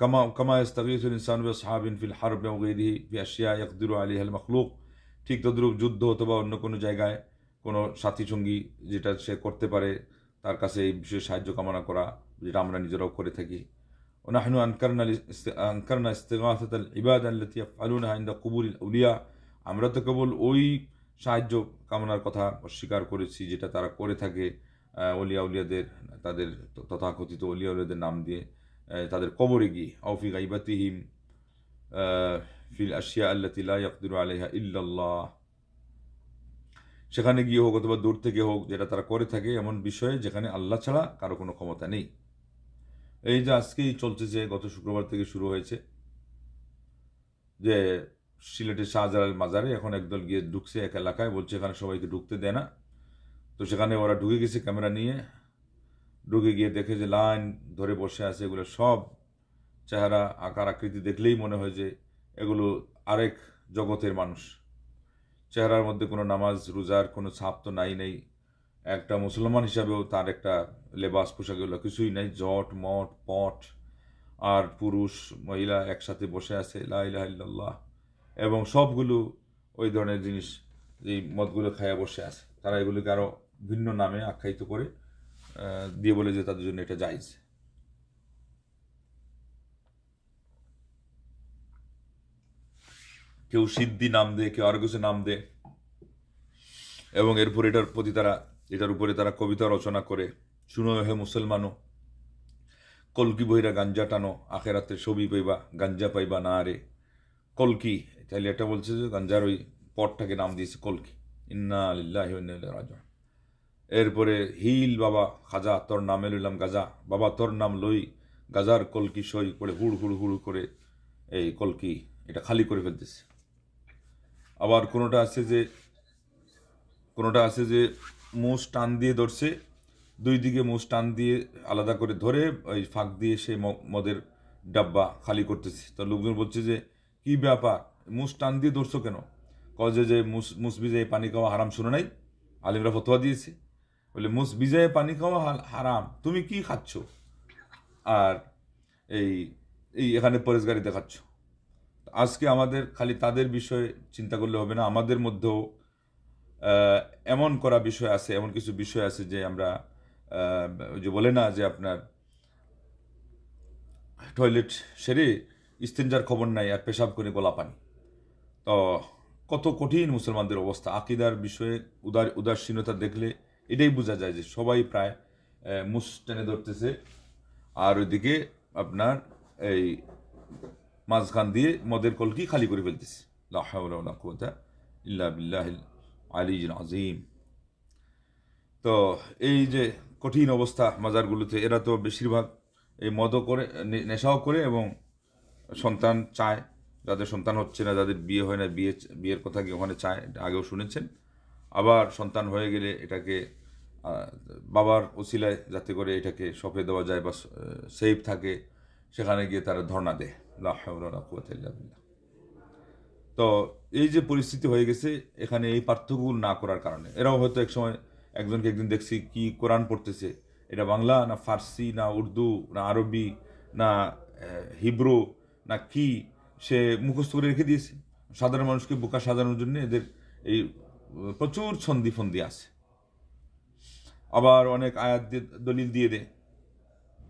কামা কামা ইস্তাগিসুল ইনসান ওয়া সাহাবিন ফিল হারব ওয়া ঠিক তদ্রুপ যুদ্ধ অথবা অন্য কোনো জায়গায় কোনো সাথী সঙ্গী যেটা সে করতে পারে তার কাছে এই বিষয়ে সাহায্য কামনা করা যেটা আমরা নিজেরাও করে থাকি ونحن أنكرنا أنكرنا استغاثة العبادة التي يفعلونها عند قبول الأولياء আমরা তো কেবল ওই সাহায্য কামনার কথা অস্বীকার করেছি যেটা তারা করে থাকে অলিয়া উলিয়াদের তাদের তথাকথিত অলিয়া উলিয়াদের নাম দিয়ে তাদের কবরে গিয়ে অফিক আইবাতিহিম ফিল আশিয়া আল্লাতি ইয়াকদুর আলাইহা ইল্লাল্লাহ সেখানে গিয়ে হোক অথবা দূর থেকে হোক যেটা তারা করে থাকে এমন বিষয়ে যেখানে আল্লাহ ছাড়া কারো কোনো ক্ষমতা নেই এই যে আজকেই চলছে যে গত শুক্রবার থেকে শুরু হয়েছে যে সিলেটের শাহজালাল মাজারে এখন একদল গিয়ে ঢুকছে এক এলাকায় বলছে এখানে সবাইকে ঢুকতে দেয় না তো সেখানে ওরা ঢুকে গেছে ক্যামেরা নিয়ে ঢুকে গিয়ে দেখে যে লাইন ধরে বসে আছে এগুলো সব চেহারা আকার আকৃতি দেখলেই মনে হয় যে এগুলো আরেক জগতের মানুষ চেহারার মধ্যে কোনো নামাজ রোজার কোনো ছাপ তো নাই নেই একটা মুসলমান হিসাবেও তার একটা লেবাস পোশাক এগুলো কিছুই নাই জট মট পট আর পুরুষ মহিলা একসাথে বসে আছে লাহ এবং সবগুলো ওই ধরনের জিনিস এই মদগুলো খায়া বসে আছে তারা এগুলোকে আরও ভিন্ন নামে আখ্যায়িত করে দিয়ে বলে যে তাদের জন্য এটা জায়জ কেউ সিদ্ধি নাম দেয় কেউ আরো কিছু নাম দেয় এবং এরপর এটার প্রতি তারা এটার উপরে তারা কবিতা রচনা করে শুনো হে মুসলমানও কলকি বহিরা গাঞ্জা টানো আখেরাতে ছবি পাইবা গাঞ্জা পাইবা না আরে কলকি তাহলে এটা বলছে যে গাঞ্জার ওই পটটাকে নাম দিয়েছে কলকি ইন্না আলিল্লাহ রাজা এরপরে হিল বাবা খাজা তোর নামে লইলাম গাজা বাবা তোর নাম লই গাজার কলকি সই করে হুড় হুড় হুড় করে এই কলকি এটা খালি করে ফেলতেছে আবার কোনোটা আছে যে কোনোটা আছে যে মোষ টান দিয়ে ধরছে দুই দিকে মোষ টান দিয়ে আলাদা করে ধরে ওই ফাঁক দিয়ে সে মদের ডাব্বা খালি করতেছে তো লোকজন বলছে যে কি ব্যাপার মুস টান দিয়ে ধরছো কেন কজে যে মুস মুস বিজয়ে পানি খাওয়া হারাম শুনে নাই আলিমরা ফতোয়া দিয়েছে বলে মুস বিজয়ে পানি খাওয়া হারাম তুমি কি খাচ্ছ আর এই এই এখানে পরেশ গাড়ি দেখাচ্ছ আজকে আমাদের খালি তাদের বিষয়ে চিন্তা করলে হবে না আমাদের মধ্যেও এমন করা বিষয় আছে এমন কিছু বিষয় আছে যে আমরা যে বলে না যে আপনার টয়লেট সেরে ইস্তেঞ্জার খবর নাই আর পেশাব করে গলা পানি তো কত কঠিন মুসলমানদের অবস্থা আকিদার বিষয়ে উদার উদাসীনতা দেখলে এটাই বোঝা যায় যে সবাই প্রায় মুস টেনে ধরতেছে আর ওইদিকে আপনার এই মাঝখান দিয়ে মদের কলকি খালি করে ফেলতেছে লাহ ইল্লা বিল্লাহ আলিজুল আজিম তো এই যে কঠিন অবস্থা মাজারগুলোতে এরা তো বেশিরভাগ এই মদও করে নেশাও করে এবং সন্তান চায় যাদের সন্তান হচ্ছে না যাদের বিয়ে হয় না বিয়ে বিয়ের কথা কি ওখানে চায় আগেও শুনেছেন আবার সন্তান হয়ে গেলে এটাকে বাবার ওসিলায় যাতে করে এটাকে সপে দেওয়া যায় বা সেফ থাকে সেখানে গিয়ে তারা ধর্ণা দেয় না তো এই যে পরিস্থিতি হয়ে গেছে এখানে এই পার্থক্যগুলো না করার কারণে এরাও হয়তো এক সময় একজনকে একদিন দেখছি কি কোরআন পড়তেছে এটা বাংলা না ফার্সি না উর্দু না আরবি না হিব্রু না কি সে মুখস্থ করে রেখে দিয়েছে সাধারণ মানুষকে বোকা সাজানোর জন্য এদের এই প্রচুর ছন্দি ফন্দি আছে আবার অনেক আয়াত দিয়ে দলিল দিয়ে দেয়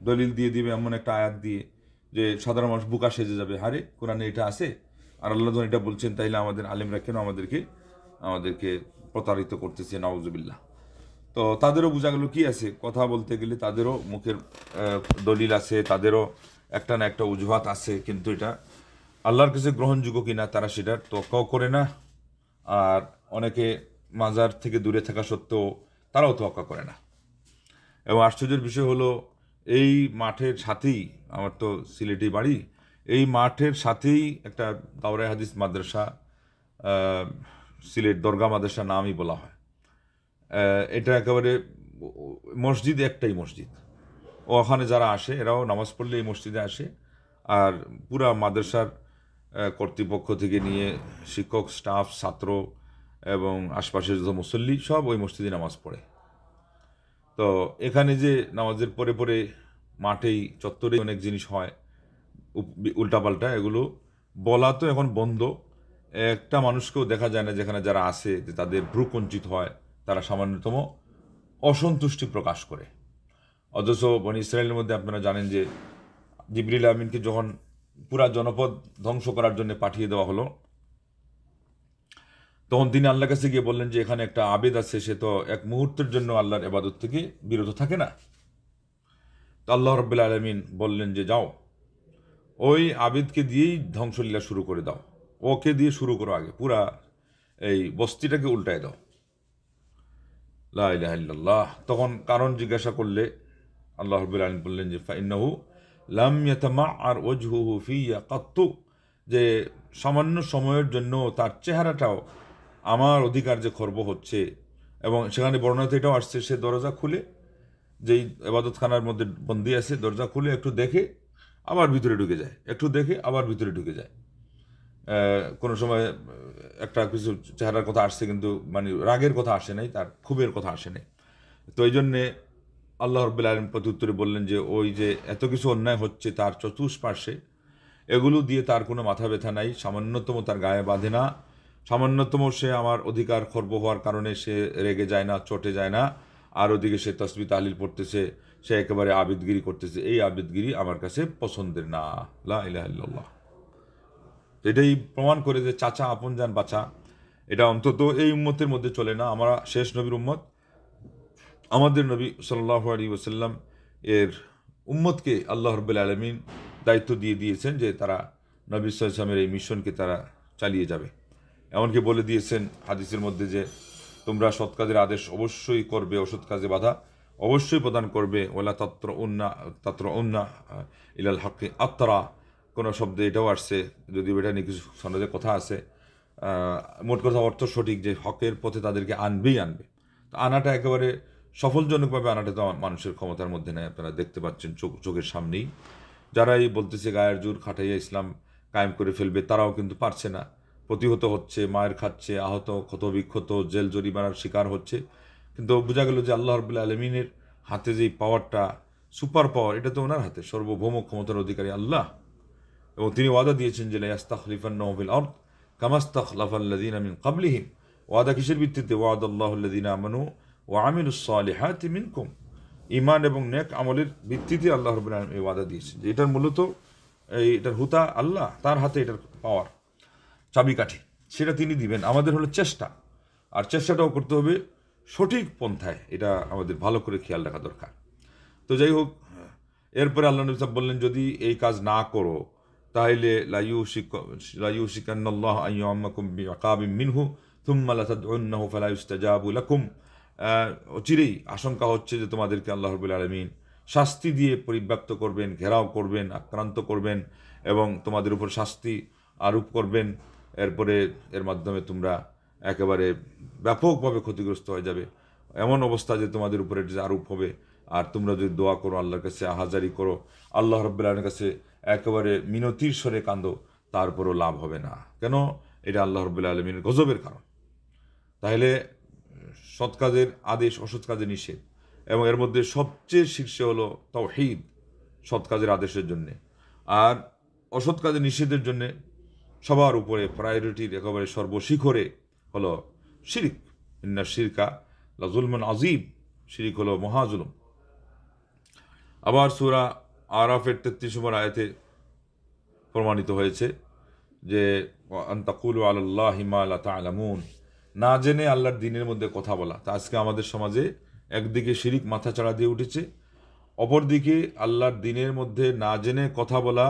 দলিল দিয়ে দিবে এমন একটা আয়াত দিয়ে যে সাধারণ মানুষ বোকা সেজে যাবে হারে কোরআনে এটা আছে আর আল্লাহ যখন এটা বলছেন তাইলে আমাদের আলিমরা কেন আমাদেরকে আমাদেরকে প্রতারিত করতেছে নওয়াজবিল্লা তো তাদেরও বোঝা গেল কী আছে কথা বলতে গেলে তাদেরও মুখের দলিল আছে তাদেরও একটা না একটা অজুহাত আছে কিন্তু এটা আল্লাহর কাছে গ্রহণযোগ্য কিনা তারা সেটা তক্কাও করে না আর অনেকে মাজার থেকে দূরে থাকা সত্ত্বেও তারাও তোয়াক্কা করে না এবং আশ্চর্যের বিষয় হলো এই মাঠের সাথেই আমার তো সিলেটি বাড়ি এই মাঠের সাথেই একটা দাওরাই হাদিস মাদ্রাসা সিলেট দরগা মাদ্রাসা নামই বলা হয় এটা একেবারে মসজিদ একটাই মসজিদ ওখানে যারা আসে এরাও নামাজ পড়লে এই মসজিদে আসে আর পুরা মাদ্রাসার কর্তৃপক্ষ থেকে নিয়ে শিক্ষক স্টাফ ছাত্র এবং আশপাশের যত মুসল্লি সব ওই মসজিদে নামাজ পড়ে তো এখানে যে নামাজের পরে পরে মাঠেই চত্বরে অনেক জিনিস হয় উল্টাপাল্টা এগুলো বলা তো এখন বন্ধ একটা মানুষকেও দেখা যায় না যেখানে যারা আসে যে তাদের ভ্রুকঞ্চিত হয় তারা সামান্যতম অসন্তুষ্টি প্রকাশ করে অথচ মানে ইসরায়েলের মধ্যে আপনারা জানেন যে জিবরিল আমিনকে যখন পুরা জনপদ ধ্বংস করার জন্য পাঠিয়ে দেওয়া হলো তখন তিনি আল্লাহ কাছে গিয়ে বললেন যে এখানে একটা আবেদ আছে সে তো এক মুহূর্তের জন্য আল্লাহর এবাদত থেকে বিরত থাকে না তো আল্লাহ রব্বুল আলমিন বললেন যে যাও ওই আবিদকে দিয়েই ধ্বংসলীলা শুরু করে দাও ওকে দিয়ে শুরু করো আগে পুরা এই বস্তিটাকে উল্টায় দাও লাহ তখন কারণ জিজ্ঞাসা করলে আল্লাহ রবুল আলম বললেন যে ফাইনাহু লাম ইয়াতামা আর ওজহুহু ফিয়া কাত্তু যে সামান্য সময়ের জন্য তার চেহারাটাও আমার অধিকার যে খর্ব হচ্ছে এবং সেখানে বর্ণনাতে এটাও আসছে সে দরজা খুলে যেই আবাদতখানার মধ্যে বন্দি আছে দরজা খুলে একটু দেখে আবার ভিতরে ঢুকে যায় একটু দেখে আবার ভিতরে ঢুকে যায় কোনো সময় একটা কিছু চেহারার কথা আসছে কিন্তু মানে রাগের কথা আসে নাই তার ক্ষোভের কথা আসে নাই তো এই জন্যে আল্লাহ রব্বুল আলম প্রতি উত্তরে বললেন যে ওই যে এত কিছু অন্যায় হচ্ছে তার চতুষ্পার্শ্বে এগুলো দিয়ে তার কোনো মাথা ব্যথা নাই সামান্যতম তার গায়ে বাঁধে না সামান্যতম সে আমার অধিকার খর্ব হওয়ার কারণে সে রেগে যায় না চটে যায় না আর ওদিকে সে তসবি তালিল পড়তেছে সে একেবারে আবেদগিরি করতেছে এই আবেদগিরি আমার কাছে পছন্দের না লাহ ইলাহ তো এটাই প্রমাণ করে যে চাচা আপন যান বাছা এটা অন্তত এই উম্মতের মধ্যে চলে না আমরা শেষ নবীর উম্মত আমাদের নবী সাল্লাহ আলী ওসাল্লাম এর উম্মতকে আল্লাহ রবুল আলমিন দায়িত্ব দিয়ে দিয়েছেন যে তারা নবী সাল্লামের এই মিশনকে তারা চালিয়ে যাবে এমনকি বলে দিয়েছেন হাদিসের মধ্যে যে তোমরা সৎ কাজের আদেশ অবশ্যই করবে অসৎ কাজে বাধা অবশ্যই প্রদান করবে ওলা তত্র উন্না তত্র উন্না ইলাল হকি আত্মরা কোনো শব্দে এটাও আসছে যদিও এটা নিয়ে কিছু সন্দেহের কথা আছে মোট কথা অর্থ সঠিক যে হকের পথে তাদেরকে আনবেই আনবে তো আনাটা একেবারে সফলজনকভাবে আনাটা তো মানুষের ক্ষমতার মধ্যে নেই আপনারা দেখতে পাচ্ছেন চোখ চোখের সামনেই যারা এই বলতেছে গায়ের জোর খাটাইয়া ইসলাম কায়েম করে ফেলবে তারাও কিন্তু পারছে না প্রতিহত হচ্ছে মায়ের খাচ্ছে আহত ক্ষত বিক্ষত জেল জরিমানার শিকার হচ্ছে কিন্তু বোঝা গেল যে আল্লাহ রবুল্লা আলমিনের হাতে যেই পাওয়ারটা সুপার পাওয়ার এটা তো ওনার হাতে সর্বভৌম ক্ষমতার অধিকারী আল্লাহ এবং তিনি ওয়াদা দিয়েছেন যে ইয়াস্তা খলিফান নহবিল অর্থ কামাস্তা খলাফাল্লাদিন আমিন কাবলিহিম ওয়াদা কিসের ভিত্তিতে ওয়াদ আল্লাহদিন আমানু ও আমিন উসালিহাত মিনকুম ইমান এবং নেক আমলের ভিত্তিতে আল্লাহ রবুল আলম এই ওয়াদা দিয়েছেন যে এটার মূলত এই এটার হুতা আল্লাহ তার হাতে এটার পাওয়ার চাবিকাঠি সেটা তিনি দিবেন আমাদের হলো চেষ্টা আর চেষ্টাটাও করতে হবে সঠিক পন্থায় এটা আমাদের ভালো করে খেয়াল রাখা দরকার তো যাই হোক এরপরে আল্লাহ নবী সাহেব বললেন যদি এই কাজ না করো তাহলে লাইউ লাইউ মিনহু থুম্মা অচিরেই আশঙ্কা হচ্ছে যে তোমাদেরকে আল্লাহ রবুল আলমিন শাস্তি দিয়ে পরিব্যাপ্ত করবেন ঘেরাও করবেন আক্রান্ত করবেন এবং তোমাদের উপর শাস্তি আরোপ করবেন এরপরে এর মাধ্যমে তোমরা একেবারে ব্যাপকভাবে ক্ষতিগ্রস্ত হয়ে যাবে এমন অবস্থা যে তোমাদের উপরে আরোপ হবে আর তোমরা যদি দোয়া করো আল্লাহর কাছে আহাজারি করো আল্লাহ রব্বুল্লাহর কাছে একেবারে মিনতির স্বরে কান্দো তারপরও লাভ হবে না কেন এটা আল্লাহ রব্বুল্লাহ আলমিনের গজবের কারণ তাহলে সৎ কাজের আদেশ অসৎ কাজে নিষেধ এবং এর মধ্যে সবচেয়ে শীর্ষে হলো তাও হিদ সৎ কাজের আদেশের জন্যে আর অসৎ কাজে নিষেধের জন্যে সবার উপরে প্রায়োরিটির একেবারে সর্বশিখরে হলো শিরিক ইন্না শিরকা লাজুলমন আজিব শিরিক হলো মহাজুলুম আবার সুরা আরাফের তেত্রিশ নম্বর আয়াতে প্রমাণিত হয়েছে যে আন্তাকুল আল্লাহ হিমাল তালামুন না জেনে আল্লাহর দিনের মধ্যে কথা বলা তা আজকে আমাদের সমাজে একদিকে শিরিক মাথাচাড়া দিয়ে উঠেছে অপরদিকে আল্লাহর দিনের মধ্যে না জেনে কথা বলা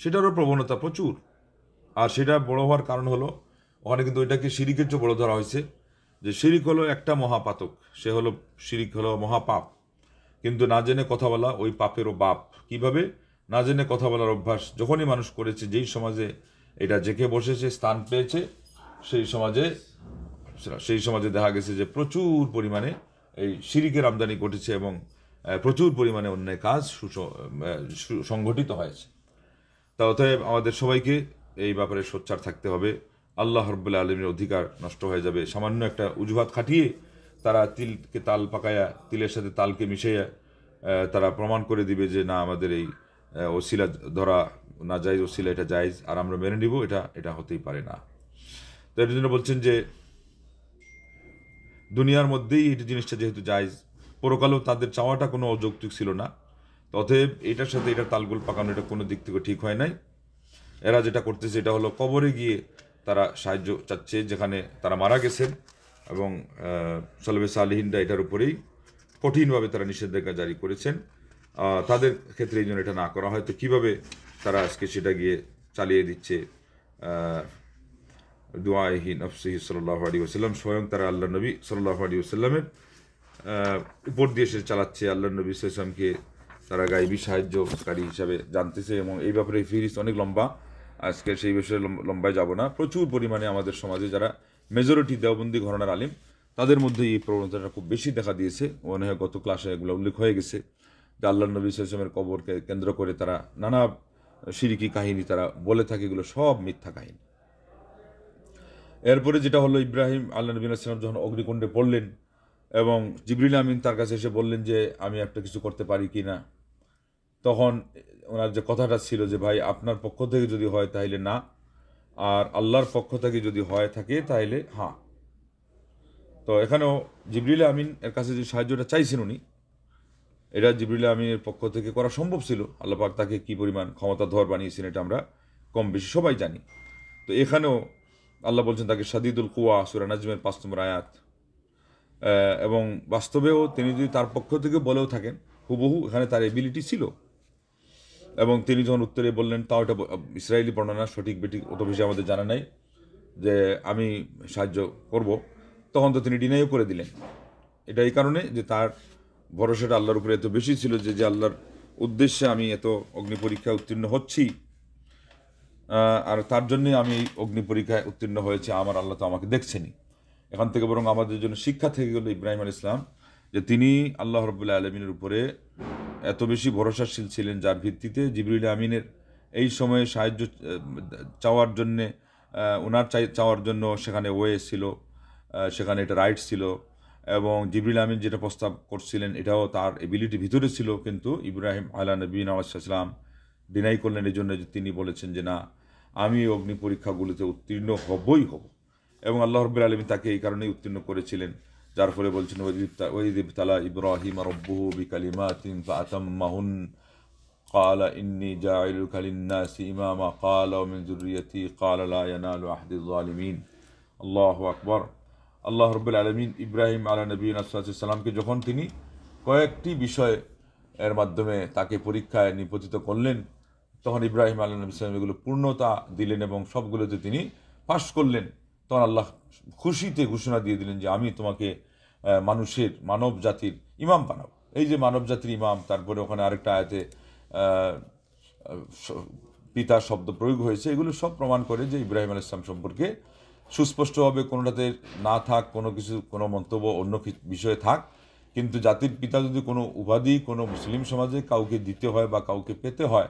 সেটারও প্রবণতা প্রচুর আর সেটা বড় হওয়ার কারণ হলো ওখানে কিন্তু ওইটাকে শিরিকের চেয়ে বড় ধরা হয়েছে যে শিরিক হলো একটা মহাপাতক সে হলো শিরিক হলো মহাপাপ কিন্তু না জেনে কথা বলা ওই পাপেরও বাপ কিভাবে না জেনে কথা বলার অভ্যাস যখনই মানুষ করেছে যেই সমাজে এটা জেকে বসেছে স্থান পেয়েছে সেই সমাজে সেই সমাজে দেখা গেছে যে প্রচুর পরিমাণে এই শিরিকের আমদানি ঘটেছে এবং প্রচুর পরিমাণে অন্যায় কাজ সুসংগঠিত হয়েছে তা অতএব আমাদের সবাইকে এই ব্যাপারে সোচ্চার থাকতে হবে আল্লাহ রব্বুল্লা আলমীর অধিকার নষ্ট হয়ে যাবে সামান্য একটা উজুহাত খাটিয়ে তারা তিলকে তাল পাকায়া তিলের সাথে তালকে মিশাইয়া তারা প্রমাণ করে দিবে যে না আমাদের এই ওসিলা ধরা না যাইজ ওসিলা এটা যাইজ আর আমরা মেনে নিব এটা এটা হতেই পারে না তো এটার জন্য বলছেন যে দুনিয়ার মধ্যেই এটা জিনিসটা যেহেতু যাইজ পরকালেও তাদের চাওয়াটা কোনো অযৌক্তিক ছিল না অতএব এটার সাথে এটা তালগুল পাকানো এটা কোনো দিক থেকে ঠিক হয় নাই এরা যেটা করতেছে এটা হলো কবরে গিয়ে তারা সাহায্য চাচ্ছে যেখানে তারা মারা গেছেন এবং সালবে সালহিনরা এটার উপরেই কঠিনভাবে তারা নিষেধাজ্ঞা জারি করেছেন তাদের ক্ষেত্রে এই জন্য এটা না করা হয় তো কীভাবে তারা আজকে সেটা গিয়ে চালিয়ে দিচ্ছে দোয়াহিন আফসহি সাল্লাহ আলী ওসাল্লাম স্বয়ং তারা আল্লাহ নবী সাল্লাহ আলী ওসাল্লামের উপর দিয়ে সে চালাচ্ছে আল্লাহ নবী সাল্লামকে তারা গাইবী সাহায্যকারী হিসাবে জানতেছে এবং এই ব্যাপারে ফিরিস অনেক লম্বা আজকে সেই বিষয়ে লম্বায় যাব না প্রচুর পরিমাণে আমাদের সমাজে যারা মেজরিটি দেওবন্দি ঘরনার আলিম তাদের মধ্যে এই প্রবণতাটা খুব বেশি দেখা দিয়েছে মনে হয় গত ক্লাসে এগুলো উল্লেখ হয়ে গেছে যে আল্লাহ নবী সালামের কবরকে কেন্দ্র করে তারা নানা সিরিকি কাহিনী তারা বলে থাকে এগুলো সব মিথ্যা কাহিনী এরপরে যেটা হলো ইব্রাহিম আল্লাহ নবী সালাম যখন অগ্নিকুণ্ডে পড়লেন এবং জিবরিল আমিন তার কাছে এসে বললেন যে আমি একটা কিছু করতে পারি কি না তখন ওনার যে কথাটা ছিল যে ভাই আপনার পক্ষ থেকে যদি হয় তাহলে না আর আল্লাহর পক্ষ থেকে যদি হয় থাকে তাহলে হ্যাঁ তো এখানেও জিবরিল আমিন এর কাছে যে সাহায্যটা চাইছেন উনি এটা জিবরিল আমিনের পক্ষ থেকে করা সম্ভব ছিল আল্লাপাক তাকে কি পরিমাণ ক্ষমতা ধর বানিয়েছেন এটা আমরা কম বেশি সবাই জানি তো এখানেও আল্লাহ বলছেন তাকে সাদিদুল কুয়া সুরান আজমের পাঁচ নম্বর আয়াত এবং বাস্তবেও তিনি যদি তার পক্ষ থেকে বলেও থাকেন হুবহু এখানে তার এবিলিটি ছিল এবং তিনি যখন উত্তরে বললেন তাও এটা ইসরায়েলি বর্ণনা সঠিক বেঠিক অত বেশি আমাদের জানা নাই যে আমি সাহায্য করব তখন তো তিনি ডিনাইও করে দিলেন এটা এই কারণে যে তার ভরসাটা আল্লাহর উপরে এত বেশি ছিল যে যে আল্লাহর উদ্দেশ্যে আমি এত অগ্নি পরীক্ষায় উত্তীর্ণ হচ্ছি আর তার জন্যে আমি এই অগ্নি পরীক্ষায় উত্তীর্ণ হয়েছে আমার আল্লাহ তো আমাকে দেখছেনি এখান থেকে বরং আমাদের জন্য শিক্ষা থেকে গেল ইব্রাহিম আল ইসলাম যে তিনি আল্লাহ রবুল্লা আলমিনের উপরে এত বেশি ভরসাশীল ছিলেন যার ভিত্তিতে জিবরুল আমিনের এই সময়ে সাহায্য চাওয়ার জন্যে ওনার চাই চাওয়ার জন্য সেখানে ওয়ে ছিল সেখানে এটা রাইট ছিল এবং জিবরুল আমিন যেটা প্রস্তাব করছিলেন এটাও তার এবিলিটি ভিতরে ছিল কিন্তু ইব্রাহিম আল্লাহ নবীন আলাইসাল্লাম ডিনাই করলেন এই জন্য যে তিনি বলেছেন যে না আমি অগ্নি পরীক্ষাগুলিতে উত্তীর্ণ হবই হব এবং আল্লাহ রবুল্লা আলমী তাকে এই কারণেই উত্তীর্ণ করেছিলেন যার ফলে বলছেন ওইদিবতালা ইব্রাহিম রব্বুহু বিকালিমাতিন ফাতাম্মাহুন قال إني جاعلك للناس إماما قال ومن ذريتي قال لا ينال أحد الظالمين الله أكبر আল্লাহ রবুল আলমিন ইব্রাহিম আলা নবীন আসসালামকে যখন তিনি কয়েকটি বিষয় এর মাধ্যমে তাকে পরীক্ষায় নিপতিত করলেন তখন ইব্রাহিম আল্লাহ নবী ইসলাম এগুলো পূর্ণতা দিলেন এবং সবগুলোতে তিনি পাশ করলেন তখন আল্লাহ খুশিতে ঘোষণা দিয়ে দিলেন যে আমি তোমাকে মানুষের মানব জাতির ইমাম বানাবো এই যে মানব জাতির ইমাম তারপরে ওখানে আরেকটা আয়তে পিতা শব্দ প্রয়োগ হয়েছে এগুলো সব প্রমাণ করে যে ইব্রাহিম আল ইসলাম সম্পর্কে সুস্পষ্টভাবে কোনোটাতে না থাক কোনো কিছু কোনো মন্তব্য অন্য বিষয়ে থাক কিন্তু জাতির পিতা যদি কোনো উপাধি কোনো মুসলিম সমাজে কাউকে দিতে হয় বা কাউকে পেতে হয়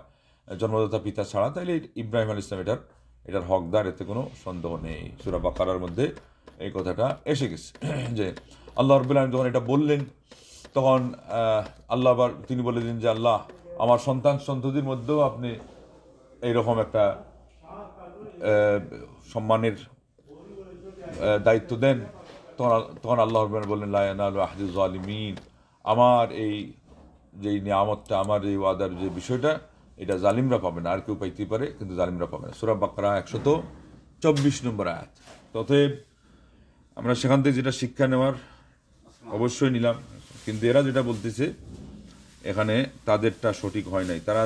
জন্মদাতা পিতা ছাড়া তাহলে ইব্রাহিম আল ইসলাম এটার এটার হকদার এতে কোনো সন্দেহ নেই সুরা বাকারার মধ্যে এই কথাটা এসে গেছে যে আল্লাহ রবুল আলম যখন এটা বললেন তখন আল্লাহ আবার তিনি বলে দিন যে আল্লাহ আমার সন্তান সন্ততির মধ্যেও আপনি এইরকম একটা সম্মানের দায়িত্ব দেন তখন তখন আল্লাহ রবুল বললেন আল আহদিজ আলিমিন আমার এই যেই নিয়ামতটা আমার এই ওয়াদার যে বিষয়টা এটা জালিমরা পাবে না আর কেউ পাইতে পারে কিন্তু জালিমরা পাবে না সুরা বাকরা একশত চব্বিশ নম্বর আয়াত তথে আমরা সেখান থেকে যেটা শিক্ষা নেওয়ার অবশ্যই নিলাম কিন্তু এরা যেটা বলতেছে এখানে তাদেরটা সঠিক হয় নাই তারা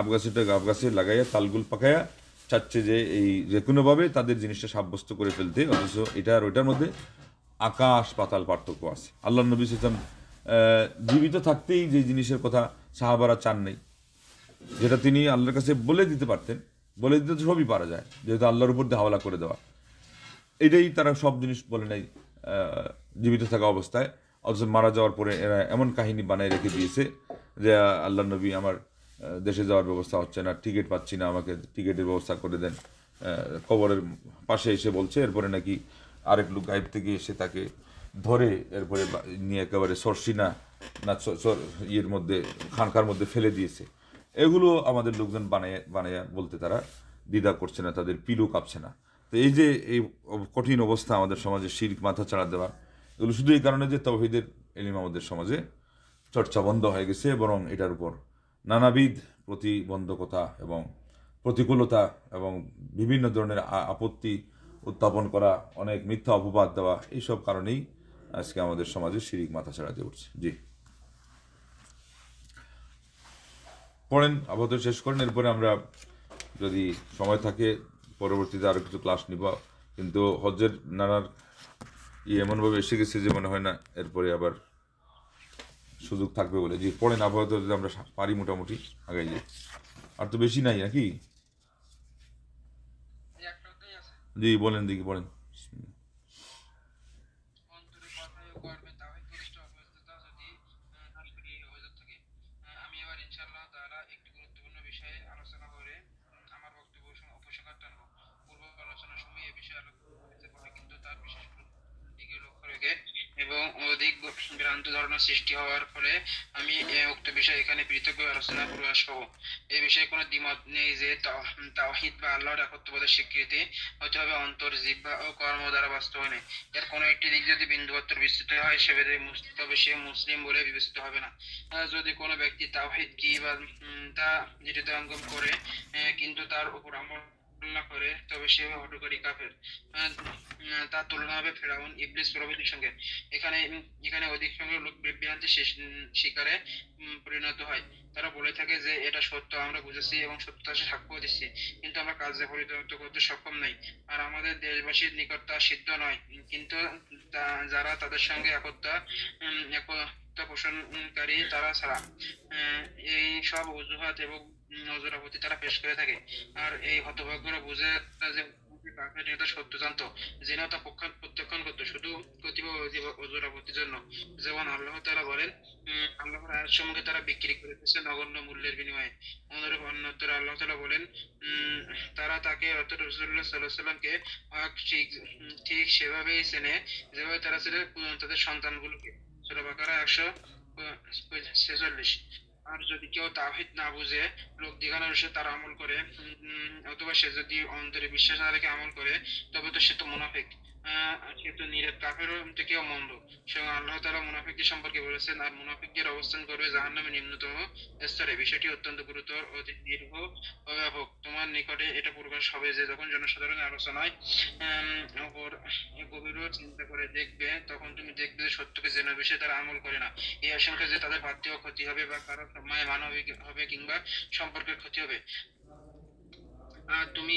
আবগাছিটা গাছে লাগাইয়া তালগুল পাকাইয়া চাচ্ছে যে এই যে কোনোভাবে তাদের জিনিসটা সাব্যস্ত করে ফেলতে অথচ এটা আর ওইটার মধ্যে আকাশ পাতাল পার্থক্য আছে আল্লাহ নবী সাম জীবিত থাকতেই যে জিনিসের কথা সাহাবারা চান নেই যেটা তিনি আল্লাহর কাছে বলে দিতে পারতেন বলে দিতে সবই পারা যায় যেহেতু আল্লাহর উপর দিয়ে হাওলা করে দেওয়া এটাই তারা সব জিনিস বলে নাই জীবিত থাকা অবস্থায় অথচ মারা যাওয়ার পরে এরা এমন কাহিনী বানায় রেখে দিয়েছে যে আল্লাহ নবী আমার দেশে যাওয়ার ব্যবস্থা হচ্ছে না টিকিট পাচ্ছি না আমাকে টিকিটের ব্যবস্থা করে দেন কবরের পাশে এসে বলছে এরপরে নাকি আরেক লোক গাইব থেকে এসে তাকে ধরে এরপরে নিয়ে একেবারে সরসিনা না ইয়ের মধ্যে খানকার মধ্যে ফেলে দিয়েছে এগুলো আমাদের লোকজন বানায় বানায় বলতে তারা দ্বিধা করছে না তাদের পিলু কাঁপছে না তো এই যে এই কঠিন অবস্থা আমাদের সমাজে শির্ক মাথা ছাড়া দেওয়া এগুলো শুধু এই কারণে যে তৌহিদের এলিম আমাদের সমাজে চর্চা বন্ধ হয়ে গেছে বরং এটার উপর নানাবিধ প্রতিবন্ধকতা এবং প্রতিকূলতা এবং বিভিন্ন ধরনের আপত্তি উত্থাপন করা অনেক মিথ্যা অপবাদ দেওয়া এইসব কারণেই আজকে আমাদের সমাজে শিরিক মাথা ছাড়া দিয়ে উঠছে জি পড়েন আপাতত শেষ করেন এরপরে আমরা যদি সময় থাকে পরবর্তীতে আরও কিছু ক্লাস নিব কিন্তু হজের নানার ইয়ে এমনভাবে এসে গেছে যে মনে হয় না এরপরে আবার সুযোগ থাকবে বলে যে পড়েন আপাতত যদি আমরা পারি মোটামুটি আগে যাই আর তো বেশি নাই নাকি জি বলেন দেখি বলেন সৃষ্টি হওয়ার পরে আমি উক্ত বিষয়ে এখানে পৃথকভাবে আলোচনা প্রকাশ হব এই বিষয়ে কোনো দ্বিমত নেই যে তাওহিদ বা আল্লাহর একত্রবাদের স্বীকৃতি হতে হবে অন্তর জিব্বা ও কর্ম দ্বারা বাস্তবায়নে এর কোনো একটি দিক যদি বিন্দুমাত্র বিস্তৃত হয় সে তবে সে মুসলিম বলে বিবেচিত হবে না যদি কোনো ব্যক্তি তাওহিদ কি বা তা নিজেদের নির্ধারণ করে কিন্তু তার উপর আমল আল্লাহ করে তবে সে হটকারী কাফের তার তুলনা হবে ফেরাউন ইবলিস প্রভৃতির সঙ্গে এখানে এখানে অধিক সংখ্যক লোক বিভ্রান্তি শিকারে পরিণত হয় তারা বলে থাকে যে এটা সত্য আমরা বুঝেছি এবং সত্য সাক্ষ্য দিচ্ছি কিন্তু আমরা কাজে পরিণত করতে সক্ষম নাই আর আমাদের দেশবাসীর নিকট তা সিদ্ধ নয় কিন্তু যারা তাদের সঙ্গে একতা একতা পোষণকারী তারা ছাড়া এই সব অজুহাত এবং নজরাবতী তারা পেশ করে থাকে আর এই হতভাগ্যরা বুঝে যে কাফের নেতা সত্য জানত জেনা তা প্রত্যাখ্যান করতো শুধু কতিপয় অজরাবতির জন্য যেমন আল্লাহ তারা বলেন আল্লাহর আয়াত সমূহকে তারা বিক্রি করেছে নগণ্য মূল্যের বিনিময়ে অনুরূপ অন্যতর আল্লাহ তালা বলেন তারা তাকে অর্থাৎ রসুল্লাহ সাল্লাহ সাল্লামকে ঠিক ঠিক সেভাবেই চেনে যেভাবে তারা ছিল তাদের সন্তানগুলোকে সুরা বাকারা একশো ছেচল্লিশ আর যদি কেউ তাহিদ না বুঝে লোক দেখানোর বিষয়ে তার আমল করে অথবা সে যদি অন্তরে বিশ্বাস না রেখে আমল করে তবে তো সে তো মুনাফিক কিন্তু নিরব কাফের থেকেও মন্দ স্বয়ং আল্লাহ তালা মুনাফিকদের সম্পর্কে বলেছেন আর মুনাফিকদের অবস্থান করবে যাহার নামে নিম্নতম স্তরে বিষয়টি অত্যন্ত গুরুতর ও দীর্ঘ ও ব্যাপক তোমার নিকটে এটা প্রকাশ হবে যে যখন জনসাধারণের আলোচনায় ওপর গভীরও চিন্তা করে দেখবে তখন তুমি দেখবে যে সত্যকে জেনে বিষয়ে তারা আমল করে না এই আশঙ্কা যে তাদের বাড়তিও ক্ষতি হবে বা কারো সম্মায় মানবিক হবে কিংবা সম্পর্কের ক্ষতি হবে আর তুমি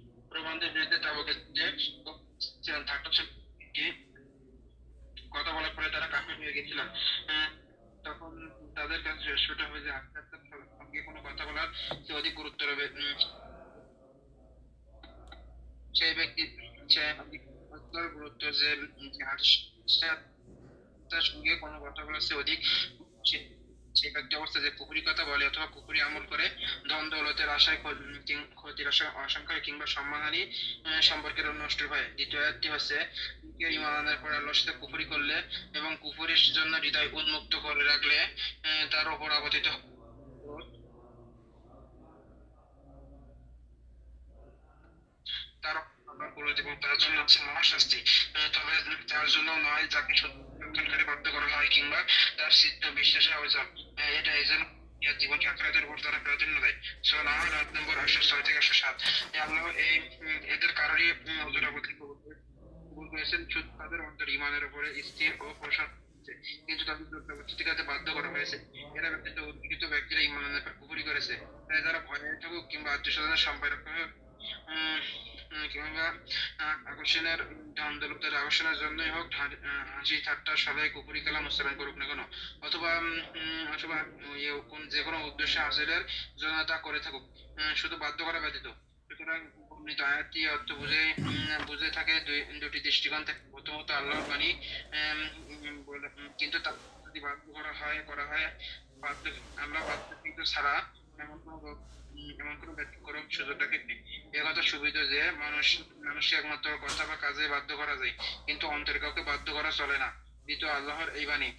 প্রবন্ধের বিরুদ্ধে তাবুকে যে ছিলেন থাকটা কথা বলার পরে তারা কাফের হয়ে গেছিলেন হ্যাঁ, তখন তাদের কাছে সেটা হয়ে যে আপনার সঙ্গে কোনো কথা বলার সে অধিক গুরুত্ব রবে সেই ব্যক্তি সে গুরুত্ব যে তার সঙ্গে কোনো কথা বলার সে অধিক সেই কার্য অবস্থা যে পুকুরি কথা বলে অথবা পুকুরি আমল করে ধন দৌলতের আশায় ক্ষতির আশঙ্কায় কিংবা সম্মানহানি সম্পর্কের নষ্ট হয় দ্বিতীয় আয়াতটি হচ্ছে কেউ ইমান আনার পর আল্লাহর সাথে কুফুরি করলে এবং কুফুরির জন্য হৃদয় উন্মুক্ত করে রাখলে তার উপর আবর্তিত তার জন্য হচ্ছে মহাশাস্তি তবে তার জন্য নয় যাকে সত্য উত্থানকারী বাধ্য করা হয় কিংবা তার সিদ্ধ বিশ্বাসে আয়োজন এটা এই জন্য জীবনকে আখরাতের উপর তারা প্রাধান্য দেয় সো রাত নম্বর আটশো ছয় থেকে আটশো সাত আল্লাহ এই এদের কবুল করেছেন তাদের অন্তর ইমানের উপরে স্থির ও কিন্তু তাদের বাধ্য করা হয়েছে এরা ব্যক্তিত্ব উদ্গীত ব্যক্তিরা ইমানের উপর কুপুরি করেছে তাই তারা ভয়ে থাকুক কিংবা আত্মীয় স্বজনের সম্পর্ক কিংবা আকর্ষণের ডান আকর্ষণের জন্যই হোক হাসি ঠাট্টা সবাই কুপুরি কালাম উচ্চারণ করুক না কেন অথবা অথবা ইয়ে, যে কোনো উদ্দেশ্যে হাসিরের জন্য তা করে থাকুক শুধু বাধ্য করা ব্যতীত সুতরাং বর্ণিত আয়াতটি অর্থ বুঝে বুঝে থাকে দুটি দৃষ্টিকোণ থেকে প্রথমত আল্লাহর বাণী কিন্তু তা যদি বাধ্য করা হয় করা হয় বাধ্য আল্লাহ বাধ্য কিন্তু ছাড়া এমন কোনো এমন কোনো ব্যতিক্রম সুযোগটাকে কথা সুবিধা যে মানুষ মানুষকে একমাত্র কথা বা কাজে বাধ্য করা যায় কিন্তু অন্তরে কাউকে বাধ্য করা চলে না দ্বিতীয় আল্লাহর এই বাণী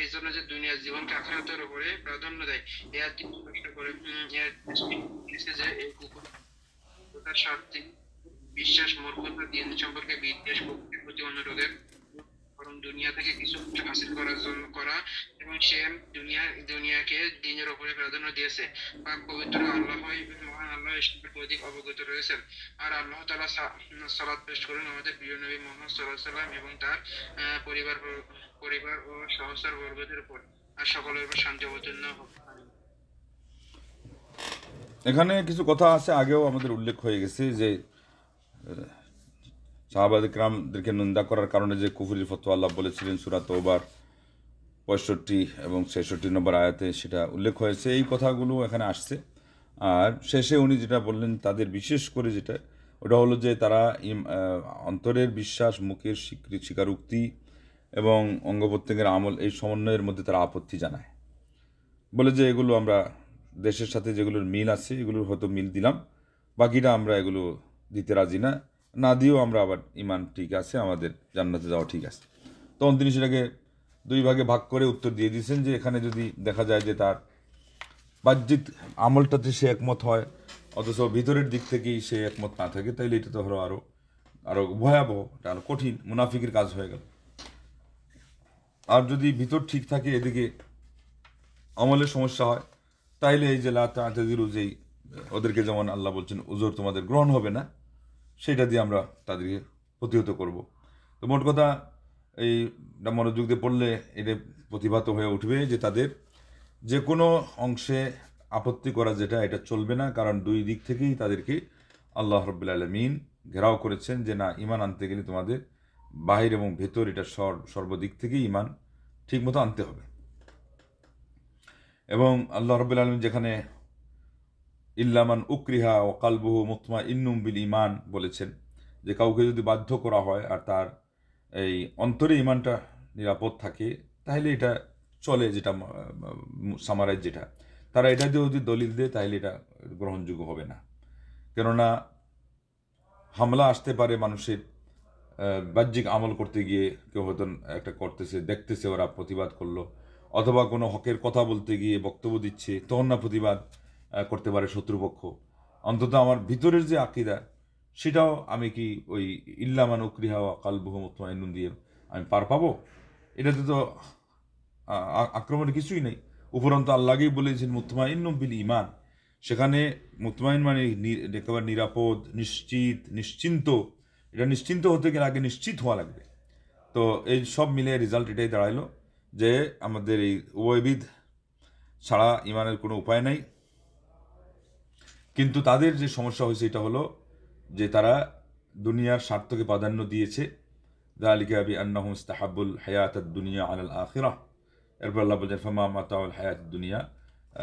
এই জন্য যে দুনিয়ার জীবনকে আখরাতের উপরে প্রাধান্য দেয় এর তিনি প্রশ্ন করে যে এই কুকুর স্বার্থে বিশ্বাস মূর্খতা দিন সম্পর্কে বিদ্বেষ প্রতি অনুরোধের বরং দুনিয়া থেকে কিছু হাসিল করার জন্য করা এবং সে দুনিয়া দুনিয়াকে দিনের ওপরে প্রাধান্য দিয়েছে বা পবিত্র আল্লাহ মহান আল্লাহ অধিক অবগত রয়েছেন আর আল্লাহ তালা সালাদ পেশ করেন আমাদের প্রিয় নবী মোহাম্মদ সাল্লাহ সাল্লাম এবং তার পরিবার পরিবার ও সহসার বর্গদের উপর আর সকলের উপর শান্তি অবতীর্ণ হোক এখানে কিছু কথা আছে আগেও আমাদের উল্লেখ হয়ে গেছে যে সাহাবাদ ইকরামদেরকে নিন্দা করার কারণে যে কুফুরি ফতো আল্লাহ বলেছিলেন সুরাত ওবার পঁয়ষট্টি এবং ছেষট্টি নম্বর আয়াতে সেটা উল্লেখ হয়েছে এই কথাগুলো এখানে আসছে আর শেষে উনি যেটা বললেন তাদের বিশেষ করে যেটা ওটা হলো যে তারা অন্তরের বিশ্বাস মুখের স্বীকারোক্তি এবং অঙ্গ প্রত্যঙ্গের আমল এই সমন্বয়ের মধ্যে তারা আপত্তি জানায় বলে যে এগুলো আমরা দেশের সাথে যেগুলোর মিল আছে এগুলোর হয়তো মিল দিলাম বাকিটা আমরা এগুলো দিতে রাজি না না দিয়েও আমরা আবার ইমান ঠিক আছে আমাদের জান্নাতে যাওয়া ঠিক আছে তখন তিনি সেটাকে দুই ভাগে ভাগ করে উত্তর দিয়ে দিয়েছেন যে এখানে যদি দেখা যায় যে তার বাহ্যিক আমলটাতে সে একমত হয় অথচ ভিতরের দিক থেকেই সে একমত না থাকে তাইলে এটা তো ধরো আরও আরও ভয়াবহ আরও কঠিন মুনাফিকের কাজ হয়ে গেল আর যদি ভিতর ঠিক থাকে এদিকে আমলের সমস্যা হয় তাইলে এই যে লাতা যেই ওদেরকে যেমন আল্লাহ বলছেন উজোর তোমাদের গ্রহণ হবে না সেটা দিয়ে আমরা তাদেরকে প্রতিহত করব তো মোট কথা এই মনোযোগ দিয়ে পড়লে এটা প্রতিভাত হয়ে উঠবে যে তাদের যে কোনো অংশে আপত্তি করা যেটা এটা চলবে না কারণ দুই দিক থেকেই তাদেরকে আল্লাহ রব্বুল আলমিন ঘেরাও করেছেন যে না ইমান আনতে গেলে তোমাদের বাহির এবং ভেতর এটা সর্বদিক থেকেই ইমান ঠিকমতো আনতে হবে এবং আল্লাহ রবুল আলমিন যেখানে ইল্লামান উকরিহা ও কালবহ মুতমা ইন্নুম বিল ইমান বলেছেন যে কাউকে যদি বাধ্য করা হয় আর তার এই অন্তরে ইমানটা নিরাপদ থাকে তাহলে এটা চলে যেটা সামারাইজ যেটা তারা এটা দিয়ে যদি দলিল দেয় তাহলে এটা গ্রহণযোগ্য হবে না কেননা হামলা আসতে পারে মানুষের বাহ্যিক আমল করতে গিয়ে কেউ হয়তো একটা করতেছে দেখতেছে ওরা প্রতিবাদ করলো অথবা কোনো হকের কথা বলতে গিয়ে বক্তব্য দিচ্ছে তখন না প্রতিবাদ করতে পারে শত্রুপক্ষ অন্তত আমার ভিতরের যে আকিদা সেটাও আমি কি ওই ইল্লামান উকরিহা কালবুহ মুতমাইনুন দিয়ে আমি পার পাবো এটাতে তো আক্রমণের কিছুই নেই উপরন্ত আল্লাহকেই বলেছেন মুতমাইন বিল ইমান সেখানে মুতমাইন মানে একেবারে নিরাপদ নিশ্চিত নিশ্চিন্ত এটা নিশ্চিন্ত হতে গেলে আগে নিশ্চিত হওয়া লাগবে তো এই সব মিলে রেজাল্ট এটাই দাঁড়াইলো যে আমাদের এই উভয়বিধ ছাড়া ইমানের কোনো উপায় নাই কিন্তু তাদের যে সমস্যা হয়েছে এটা হলো যে তারা দুনিয়ার স্বার্থকে প্রাধান্য দিয়েছে দালিকা আবি আন্নাহ ইস্তাহাবুল হায়াত দুনিয়া আল আখিরা এরপর আল্লাহ বলছেন ফামা হায়াত দুনিয়া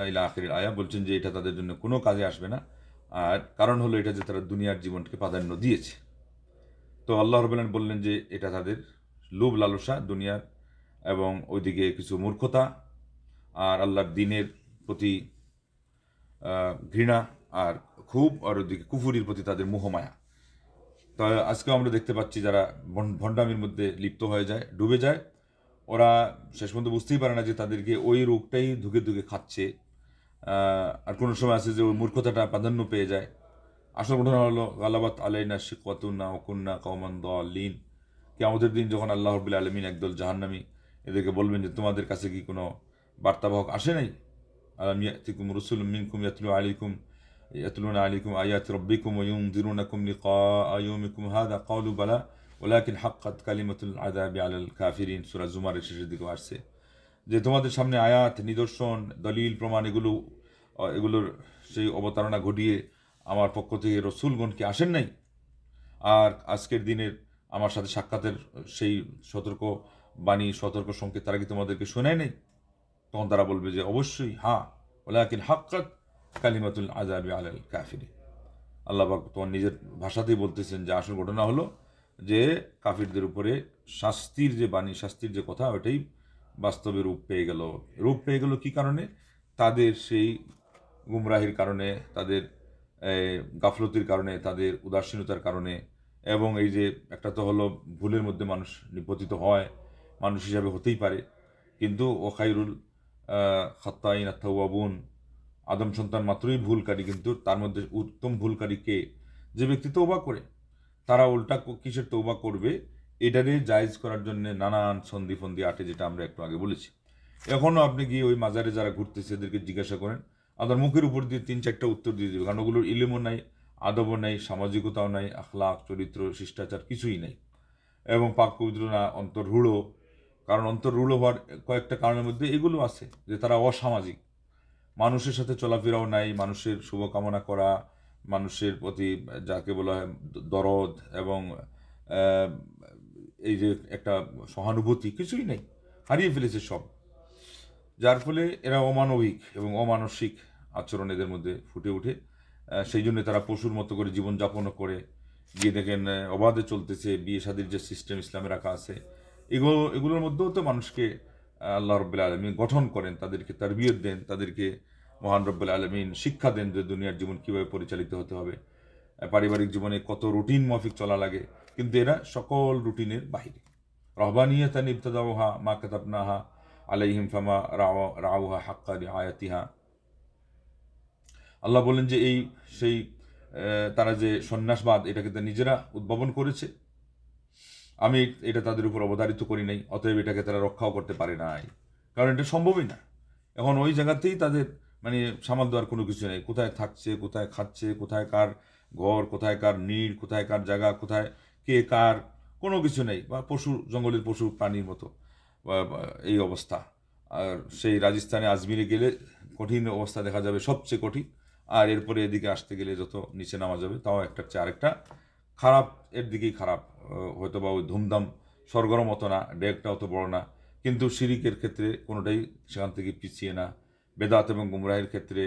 ইলা আখির আয়া বলছেন যে এটা তাদের জন্য কোনো কাজে আসবে না আর কারণ হলো এটা যে তারা দুনিয়ার জীবনকে প্রাধান্য দিয়েছে তো আল্লাহ রবুল্লান বললেন যে এটা তাদের লোভ লালসা দুনিয়ার এবং ওইদিকে কিছু মূর্খতা আর আল্লাহর দিনের প্রতি ঘৃণা আর খুব আর ওদিকে কুফুরির প্রতি তাদের মোহমায়া তা আজকে আমরা দেখতে পাচ্ছি যারা ভণ্ডামির মধ্যে লিপ্ত হয়ে যায় ডুবে যায় ওরা শেষ পর্যন্ত বুঝতেই পারে না যে তাদেরকে ওই রোগটাই ধুকে ধুকে খাচ্ছে আর কোনো সময় আছে যে ওই মূর্খতাটা প্রাধান্য পেয়ে যায় আসল ঘটনা হলো গালাবাত আলাইনা শিকাতুন্না ওকুন্না কৌমন্দ লিন কে আমাদের দিন যখন আল্লাহ রবিল্লা আলমিন একদল জাহান্নামী এদেরকে বলবেন যে তোমাদের কাছে কি কোনো বার্তাবাহক আসে নাই আলমিয়া তিকুম রসুল মিনকুম ইয়াতুল আলিকুম يتلون عليكم آيات ربكم وينذرونكم لقاء يومكم هذا قالوا بلى ولكن حقت كلمة العذاب على الكافرين سورة زمر শেষের دي আসছে যে তোমাদের সামনে আয়াত নিদর্শন দলিল প্রমাণ এগুলো এগুলোর সেই অবতারণা ঘটিয়ে আমার পক্ষ থেকে রসুলগণকে আসেন নাই আর আজকের দিনের আমার সাথে সাক্ষাতের সেই সতর্ক বাণী সতর্ক সংকেত তারা কি তোমাদেরকে শোনায় নেই তখন তারা বলবে যে অবশ্যই হ্যাঁ কিন হাক্কাত কালিমাতুল আজাবি আলাল কাফিরি আল্লাহবাক তোমার নিজের ভাষাতেই বলতেছেন যে আসল ঘটনা হলো যে কাফিরদের উপরে শাস্তির যে বাণী শাস্তির যে কথা ওটাই বাস্তবে রূপ পেয়ে গেল রূপ পেয়ে গেল কি কারণে তাদের সেই গুমরাহির কারণে তাদের গাফলতির কারণে তাদের উদাসীনতার কারণে এবং এই যে একটা তো হলো ভুলের মধ্যে মানুষ নিপতিত হয় মানুষ হিসাবে হতেই পারে কিন্তু ওখাইরুল খাত্তাইন আত্মাবুন আদম সন্তান মাত্রই ভুলকারী কিন্তু তার মধ্যে উত্তম ভুলকারী কে যে ব্যক্তি তৌবা করে তারা উল্টা কিসের তৌবা করবে এটারে জায়জ করার জন্য নানান সন্ধি ফন্দি আটে যেটা আমরা একটু আগে বলেছি এখনও আপনি গিয়ে ওই মাজারে যারা ঘুরতেছে এদেরকে জিজ্ঞাসা করেন আপনার মুখের উপর দিয়ে তিন চারটা উত্তর দিয়ে দেবে কারণ ওগুলোর ইলেমও নাই আদবও নাই সামাজিকতাও নাই আখলাখ চরিত্র শিষ্টাচার কিছুই নাই এবং পাক পবিত্র না অন্তর্হুড়ো কারণ অন্তর্হুড়ো হওয়ার কয়েকটা কারণের মধ্যে এগুলো আছে যে তারা অসামাজিক মানুষের সাথে চলাফেরাও নাই মানুষের শুভকামনা করা মানুষের প্রতি যাকে বলা হয় দরদ এবং এই যে একটা সহানুভূতি কিছুই নেই হারিয়ে ফেলেছে সব যার ফলে এরা অমানবিক এবং অমানসিক আচরণ এদের মধ্যে ফুটে ওঠে সেই জন্য তারা পশুর মতো করে জীবনযাপনও করে গিয়ে দেখেন অবাধে চলতেছে বিয়ে শাদির যে সিস্টেম ইসলামে রাখা আছে এগুলো এগুলোর মধ্যেও তো মানুষকে আল্লাহ রব্বুল আলমিন গঠন করেন তাদেরকে তারবিয়ত দেন তাদেরকে মহান রব্বুল আলমিন শিক্ষা দেন যে দুনিয়ার জীবন কীভাবে পরিচালিত হতে হবে পারিবারিক জীবনে কত রুটিন মাফিক চলা লাগে কিন্তু এরা সকল রুটিনের বাহিরে রহবানিয়তান ইবতদাউহা মা কাতাবনাহা আলাইহিম ফামা হা হাক্কা রিআয়াতিহা আল্লাহ বলেন যে এই সেই তারা যে সন্ন্যাসবাদ এটাকে তারা নিজেরা উদ্ভাবন করেছে আমি এটা তাদের উপর অবধারিত করি নাই অতএব এটাকে তারা রক্ষাও করতে পারে নাই কারণ এটা সম্ভবই না এখন ওই জায়গাতেই তাদের মানে সামাল দেওয়ার কোনো কিছু নেই কোথায় থাকছে কোথায় খাচ্ছে কোথায় কার ঘর কোথায় কার নীড় কোথায় কার জায়গা কোথায় কে কার কোনো কিছু নেই বা পশু জঙ্গলের পশু প্রাণীর মতো এই অবস্থা আর সেই রাজস্থানে আজমিরে গেলে কঠিন অবস্থা দেখা যাবে সবচেয়ে কঠিন আর এরপরে এদিকে আসতে গেলে যত নিচে নামা যাবে তাও একটা চেয়ে আরেকটা খারাপ এর দিকেই খারাপ হয়তো বা ওই ধুমধাম স্বর্গর অত না ডেকটা অত বড় না কিন্তু শিরিকের ক্ষেত্রে কোনোটাই সেখান থেকে পিছিয়ে না বেদাত এবং গুমরাহের ক্ষেত্রে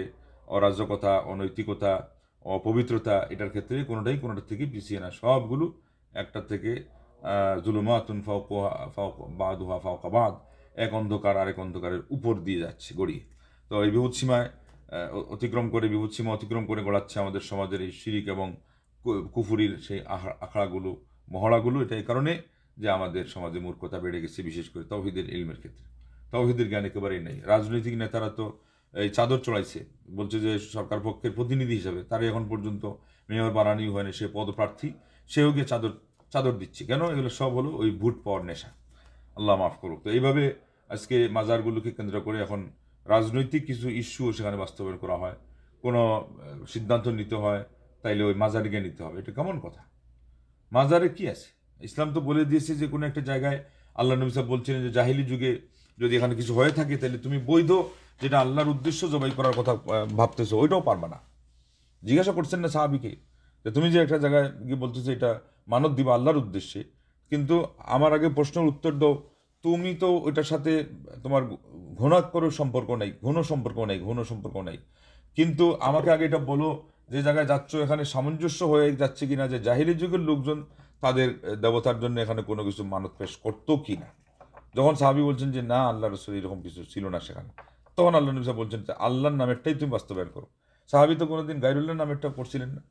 অরাজকতা অনৈতিকতা অপবিত্রতা এটার ক্ষেত্রে কোনোটাই কোনোটার থেকে পিছিয়ে না সবগুলো একটা থেকে জুলুমাতুন ফাউকোহা ফাউক ফাওকা ফাউকাবাদ এক অন্ধকার আরেক অন্ধকারের উপর দিয়ে যাচ্ছে গড়িয়ে তো এই বিভূৎসীমায় অতিক্রম করে বিভূৎসীমা অতিক্রম করে গড়াচ্ছে আমাদের সমাজের এই শিরিক এবং কুফুরির সেই আখড়াগুলো মহড়াগুলো এটা এই কারণে যে আমাদের সমাজে মূর্খতা বেড়ে গেছে বিশেষ করে তৌহিদের ইলমের ক্ষেত্রে তৌহিদের জ্ঞান একেবারেই নেই রাজনৈতিক নেতারা তো এই চাদর চড়াইছে বলছে যে সরকার পক্ষের প্রতিনিধি হিসাবে তার এখন পর্যন্ত মেয়র বানানি হয়নি সে পদপ্রার্থী সেও গিয়ে চাদর চাদর দিচ্ছে কেন এগুলো সব হলো ওই ভোট পাওয়ার নেশা আল্লাহ মাফ করুক তো এইভাবে আজকে মাজারগুলোকে কেন্দ্র করে এখন রাজনৈতিক কিছু ইস্যুও সেখানে বাস্তবায়ন করা হয় কোনো সিদ্ধান্ত নিতে হয় তাইলে ওই মাজারকে নিতে হবে এটা কেমন কথা মাজারে কি আছে ইসলাম তো বলে দিয়েছে যে কোনো একটা জায়গায় আল্লাহ নবী সাহেব বলছিলেন যে জাহিলি যুগে যদি এখানে কিছু হয়ে থাকে তাহলে তুমি বৈধ যেটা আল্লাহর উদ্দেশ্য জবাই করার কথা ভাবতেছো ওইটাও পারবে না জিজ্ঞাসা করছেন না সাহাবিকে যে তুমি যে একটা জায়গায় গিয়ে বলতেছো এটা মানত দিবা আল্লাহর উদ্দেশ্যে কিন্তু আমার আগে প্রশ্নের উত্তর দাও তুমি তো ওইটার সাথে তোমার ঘনাক্ষর সম্পর্ক নাই ঘন সম্পর্ক নাই ঘন সম্পর্ক নাই কিন্তু আমাকে আগে এটা বলো যে জায়গায় যাচ্ছ এখানে সামঞ্জস্য হয়ে যাচ্ছে কিনা যে জাহিরি যুগের লোকজন তাদের দেবতার জন্য এখানে কোনো কিছু মানত পেশ করতো কি না যখন সাহাবি বলছেন যে না আল্লাহ রসুল এরকম কিছু ছিল না সেখানে তখন আল্লাহ নবী বলছেন যে আল্লাহর নামেরটাই তুমি বাস্তবায়ন করো সাহাবি তো কোনোদিন গাইরুল্লাহ নামেরটা করছিলেন না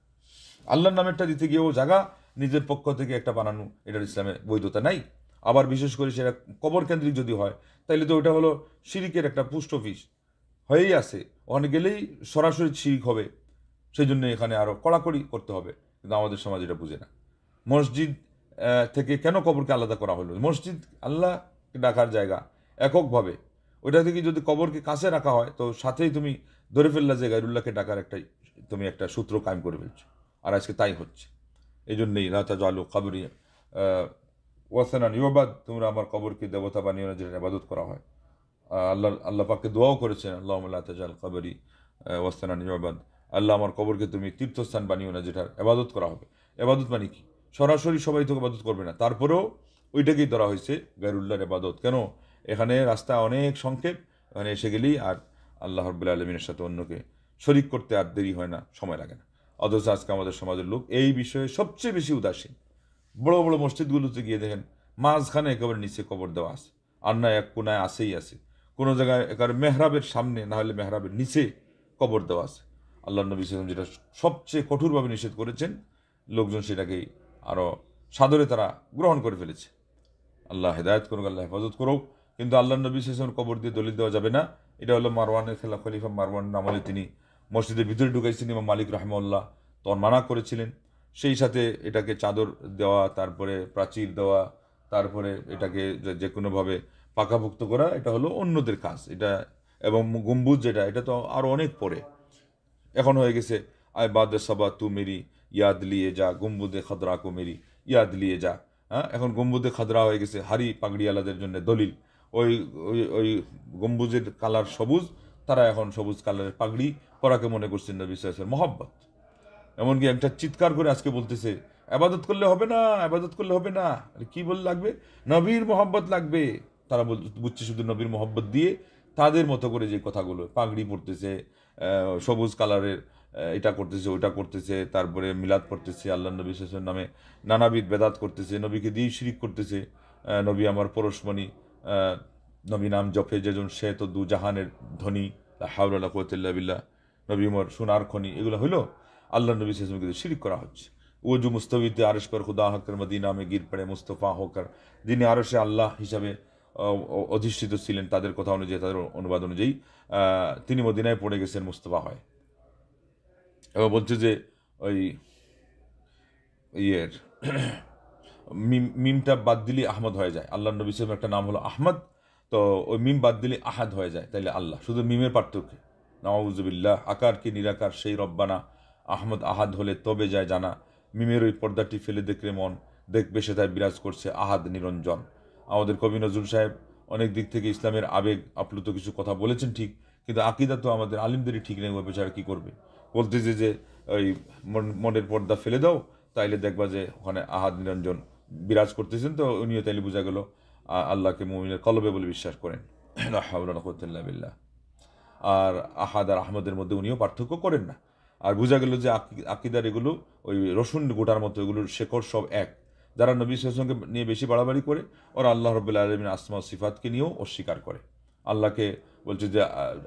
আল্লাহর নামেরটা দিতে গিয়ে ও জায়গা নিজের পক্ষ থেকে একটা বানানো এটার ইসলামে বৈধতা নাই আবার বিশেষ করে সেটা কবর কেন্দ্রিক যদি হয় তাহলে তো ওটা হলো সিরিকের একটা পোস্ট অফিস হয়েই আছে ওখানে গেলেই সরাসরি শিরিক হবে সেই জন্য এখানে আরও কড়াকড়ি করতে হবে কিন্তু আমাদের সমাজ এটা বুঝে না মসজিদ থেকে কেন কবরকে আলাদা করা হলো মসজিদ আল্লাহ ডাকার জায়গা এককভাবে ওইটা থেকে যদি কবরকে কাছে রাখা হয় তো সাথেই তুমি ধরে ফেললা যে গাইরুল্লাহকে ডাকার একটা তুমি একটা সূত্র কায়েম করে ফেলছো আর আজকে তাই হচ্ছে এই জন্যই রাজা জালু কাবরি ওয়াসানা নিবাদ তোমরা আমার কবরকে দেবতা বানিয়ে যেটা আবাদত করা হয় আল্লাহ আল্লাহ পাককে দোয়াও করেছেন আল্লাহ তাজাল কাবরি ওয়াসানা ইবাদ আল্লাহ আমার কবরকে তুমি তীর্থস্থান বানিও না যেটার এবাদত করা হবে এবাদত মানে কি সরাসরি সবাই তোকে এবাদত করবে না তারপরেও ওইটাকেই ধরা হয়েছে গাইরুল্লাহর এবাদত কেন এখানে রাস্তা অনেক সংক্ষেপ এখানে এসে গেলেই আর আল্লাহ রবুল্লা আলমিনের সাথে অন্যকে শরিক করতে আর দেরি হয় না সময় লাগে না অথচ আজকে আমাদের সমাজের লোক এই বিষয়ে সবচেয়ে বেশি উদাসীন বড় বড় মসজিদগুলোতে গিয়ে দেখেন মাঝখানে একেবারে নিচে কবর দেওয়া আছে আর না এক কোনায় আসেই আছে কোনো জায়গায় একেবারে মেহরাবের সামনে না হলে মেহরাবের নিচে কবর দেওয়া আছে আল্লাহ নবী সালাম যেটা সবচেয়ে কঠোরভাবে নিষেধ করেছেন লোকজন সেটাকেই আরও সাদরে তারা গ্রহণ করে ফেলেছে আল্লাহ হেদায়ত করুক আল্লাহ হেফাজত করুক কিন্তু আল্লাহ নবী সাল্লাম কবর দিয়ে দলিল দেওয়া যাবে না এটা হলো মারওয়ানের খেলা খলিফা মারওয়ান আমলে তিনি মসজিদের ভিতরে ঢুকাইছেন এবং মালিক রহমাল্লাহ তখন মানা করেছিলেন সেই সাথে এটাকে চাদর দেওয়া তারপরে প্রাচীর দেওয়া তারপরে এটাকে যে কোনোভাবে পাকাভুক্ত করা এটা হলো অন্যদের কাজ এটা এবং গম্বুজ যেটা এটা তো আরও অনেক পরে এখন হয়ে গেছে আয় বাদ সবা তু মেরি ইয়াদ লিয়ে যা গম্বুদে খাদরা কো মেরি ইয়াদ লিয়ে যা হ্যাঁ এখন গম্বুদে খাদরা হয়ে গেছে হারি পাগড়িওয়ালাদের জন্য দলিল ওই ওই ওই গম্বুজের কালার সবুজ তারা এখন সবুজ কালারের পাগড়ি পরাকে মনে করছেন না বিশ্বাসের মহব্বত এমনকি একটা চিৎকার করে আজকে বলতেছে আবাদত করলে হবে না আবাদত করলে হবে না কি বল লাগবে নবীর মহব্বত লাগবে তারা বুঝছে শুধু নবীর মহব্বত দিয়ে তাদের মতো করে যে কথাগুলো পাগড়ি পড়তেছে সবুজ কালারের এটা করতেছে ওইটা করতেছে তারপরে মিলাদ করতেছে আল্লাহ নবী শেষের নামে নানাবিধ বেদাত করতেছে নবীকে দিয়েই শিরিক করতেছে নবী আমার পরশমণি নবী নাম জফে যেজন সে তো দু জাহানের ধনী হাউল্লাহ কোয়তুল্লা বিল্লা নবী মর সোনার খনি এগুলো হইলো আল্লাহ নবী শেষমকে শিরিক করা হচ্ছে ও যে মুস্তবিতে আরশ পর খুদা হকর মদিনা মে গির পড়ে মুস্তফা হকর যিনি আরশে আল্লাহ হিসাবে অধিষ্ঠিত ছিলেন তাদের কথা অনুযায়ী তাদের অনুবাদ অনুযায়ী তিনি মদিনায় পড়ে গেছেন মুস্তফা হয় এবং বলছে যে ওই ইয়ের মিমটা বাদ দিলি আহমদ হয়ে যায় আল্লাহ নবী সাহেব একটা নাম হলো আহমদ তো ওই মিম বাদ দিলে আহাদ হয়ে যায় তাইলে আল্লাহ শুধু মিমের পার্থক্য নওয়াজবিল্লাহ আকার কি নিরাকার সেই রব্বানা আহমদ আহাদ হলে তবে যায় জানা মিমের ওই পর্দাটি ফেলে দেখলে মন দেখবে সে তাই বিরাজ করছে আহাদ নিরঞ্জন আমাদের কবি নজরুল সাহেব অনেক দিক থেকে ইসলামের আবেগ আপ্লুত কিছু কথা বলেছেন ঠিক কিন্তু আকিদা তো আমাদের আলিমদেরই ঠিক নেই ওভাবে ছাড়া কী করবে বলতেছে যে ওই মনের পর্দা ফেলে দাও তাইলে দেখবা যে ওখানে আহাদ নিরঞ্জন বিরাজ করতেছেন তো উনিও তাইলে বোঝা গেল আল্লাহকে মমিনের কলবে বলে বিশ্বাস করেন বিল্লাহ আর আহাদ আর আহমদের মধ্যে উনিও পার্থক্য করেন না আর বোঝা গেল যে আকিদার এগুলো ওই রসুন গোটার মতো এগুলোর শেকড় সব এক যারা নবী সাহসকে নিয়ে বেশি বাড়াবাড়ি করে ওর আল্লাহ রবুল্লা আলমিন আসমা সিফাতকে নিয়েও অস্বীকার করে আল্লাহকে বলছে যে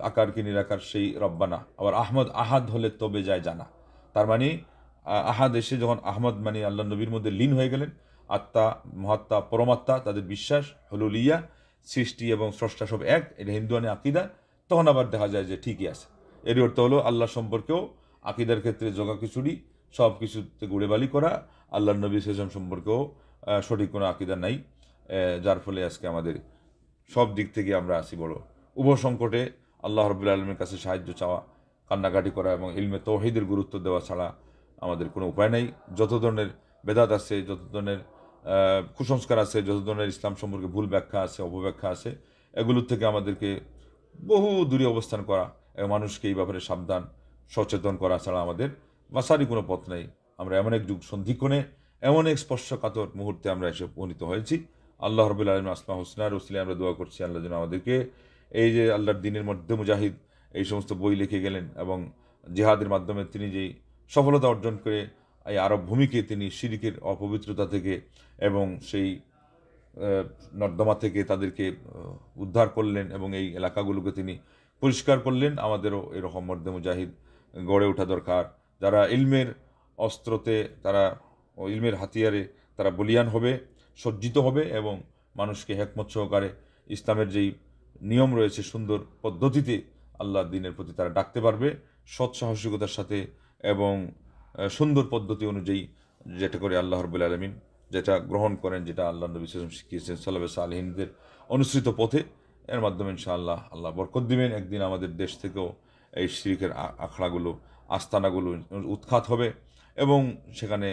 আকারকে নিরাকার সেই রব্বানা আবার আহমদ আহাদ হলে তবে যায় জানা তার মানে আহাদ এসে যখন আহমদ মানে আল্লাহ নবীর মধ্যে লীন হয়ে গেলেন আত্মা মহাত্মা পরমাত্মা তাদের বিশ্বাস হলুলিয়া সৃষ্টি এবং স্রষ্টা সব এক এটা হিন্দুয়ানি মানে আকিদা তখন আবার দেখা যায় যে ঠিকই আছে এর অর্থ হলো আল্লাহ সম্পর্কেও আকিদার ক্ষেত্রে জগা খিচুড়ি সব কিছুতে গুড়েবালি করা আল্লাহ নবী সেজন সম্পর্কেও সঠিক কোনো আকিদা নাই যার ফলে আজকে আমাদের সব দিক থেকে আমরা আসি বড় উভয় সংকটে আল্লাহ রবুল্লা আলমের কাছে সাহায্য চাওয়া কান্নাকাটি করা এবং ইলমে তৌহিদের গুরুত্ব দেওয়া ছাড়া আমাদের কোনো উপায় নাই যত ধরনের বেদাত আছে যত ধরনের কুসংস্কার আছে যত ধরনের ইসলাম সম্পর্কে ভুল ব্যাখ্যা আছে অপব্যাখ্যা আছে এগুলোর থেকে আমাদেরকে বহু দূরে অবস্থান করা এবং মানুষকে এই ব্যাপারে সাবধান সচেতন করা ছাড়া আমাদের বাসারই কোনো পথ নেই আমরা এমন এক যুগ সন্ধিক্ষণে এমন এক স্পর্শকাতর মুহূর্তে আমরা এসে উপনীত হয়েছি আল্লাহ রবিল আলম আসমা হোসনার ওসিলে আমরা দোয়া করছি আল্লাহ যেন আমাদেরকে এই যে আল্লাহর দিনের মধ্যে মুজাহিদ এই সমস্ত বই লিখে গেলেন এবং জেহাদের মাধ্যমে তিনি যেই সফলতা অর্জন করে এই আরব ভূমিকে তিনি সিরিকের অপবিত্রতা থেকে এবং সেই নর্দমা থেকে তাদেরকে উদ্ধার করলেন এবং এই এলাকাগুলোকে তিনি পরিষ্কার করলেন আমাদেরও এরকম মর্দে মুজাহিদ গড়ে ওঠা দরকার যারা ইলমের অস্ত্রতে তারা ও ইলমের হাতিয়ারে তারা বলিয়ান হবে সজ্জিত হবে এবং মানুষকে হেকমত সহকারে ইসলামের যেই নিয়ম রয়েছে সুন্দর পদ্ধতিতে আল্লাহ দিনের প্রতি তারা ডাকতে পারবে সৎ সাহসিকতার সাথে এবং সুন্দর পদ্ধতি অনুযায়ী যেটা করে আল্লাহ রবুল আলমিন যেটা গ্রহণ করেন যেটা আল্লাহ নবী সালাম শিখিয়েছেন সাল্লাহ আলহিনদের অনুসৃত পথে এর মাধ্যমে ইনশাআল্লাহ আল্লাহ বরকত দিবেন একদিন আমাদের দেশ থেকেও এই শিরিকের আখড়াগুলো আস্তানাগুলো উৎখাত হবে এবং সেখানে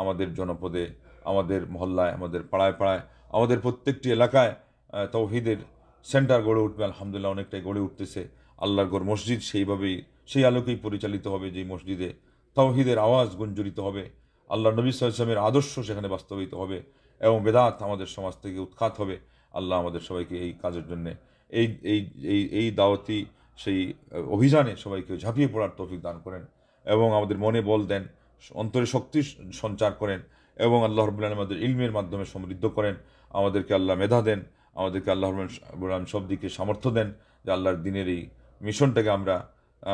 আমাদের জনপদে আমাদের মহল্লায় আমাদের পাড়ায় পাড়ায় আমাদের প্রত্যেকটি এলাকায় তৌহিদের সেন্টার গড়ে উঠবে আলহামদুলিল্লাহ অনেকটাই গড়ে উঠতেছে আল্লাহর গড় মসজিদ সেইভাবেই সেই আলোকেই পরিচালিত হবে যে মসজিদে তৌহিদের আওয়াজ গুঞ্জরিত হবে আল্লাহ নবী সাল্লামের আদর্শ সেখানে বাস্তবায়িত হবে এবং বেদাত আমাদের সমাজ থেকে উৎখাত হবে আল্লাহ আমাদের সবাইকে এই কাজের জন্যে এই এই এই দাওয়াতি সেই অভিযানে সবাইকে ঝাঁপিয়ে পড়ার তফিক দান করেন এবং আমাদের মনে বল দেন অন্তরে শক্তি সঞ্চার করেন এবং আল্লাহ রবুল্লাহ আমাদের ইলমের মাধ্যমে সমৃদ্ধ করেন আমাদেরকে আল্লাহ মেধা দেন আমাদেরকে আল্লাহ রবুল্লাহ সব দিকে সামর্থ্য দেন যে আল্লাহর দিনের এই মিশনটাকে আমরা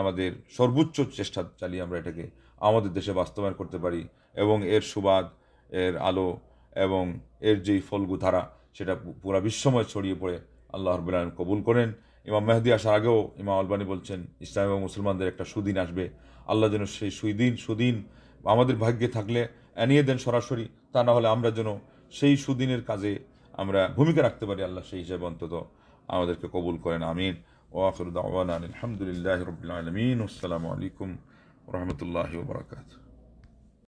আমাদের সর্বোচ্চ চেষ্টা চালিয়ে আমরা এটাকে আমাদের দেশে বাস্তবায়ন করতে পারি এবং এর সুবাদ এর আলো এবং এর যেই ফলগু ধারা সেটা পুরা বিশ্বময় ছড়িয়ে পড়ে আল্লাহ রবুল্লাহ কবুল করেন ইমাম মেহদি আসার আগেও ইমাম আলবানী বলছেন ইসলাম এবং মুসলমানদের একটা সুদিন আসবে আল্লাহ যেন সেই সুদিন সুদিন আমাদের ভাগ্যে থাকলে এনিয়ে দেন সরাসরি তা না হলে আমরা যেন সেই সুদিনের কাজে আমরা ভূমিকা রাখতে পারি আল্লাহ সেই হিসাবে অন্তত আমাদেরকে কবুল করেন আমিন ও আখরুদ্দাওয়ান আলহামদুলিল্লাহ রবিলাম আসসালামু আলাইকুম রহমতুল্লাহ বারকাতু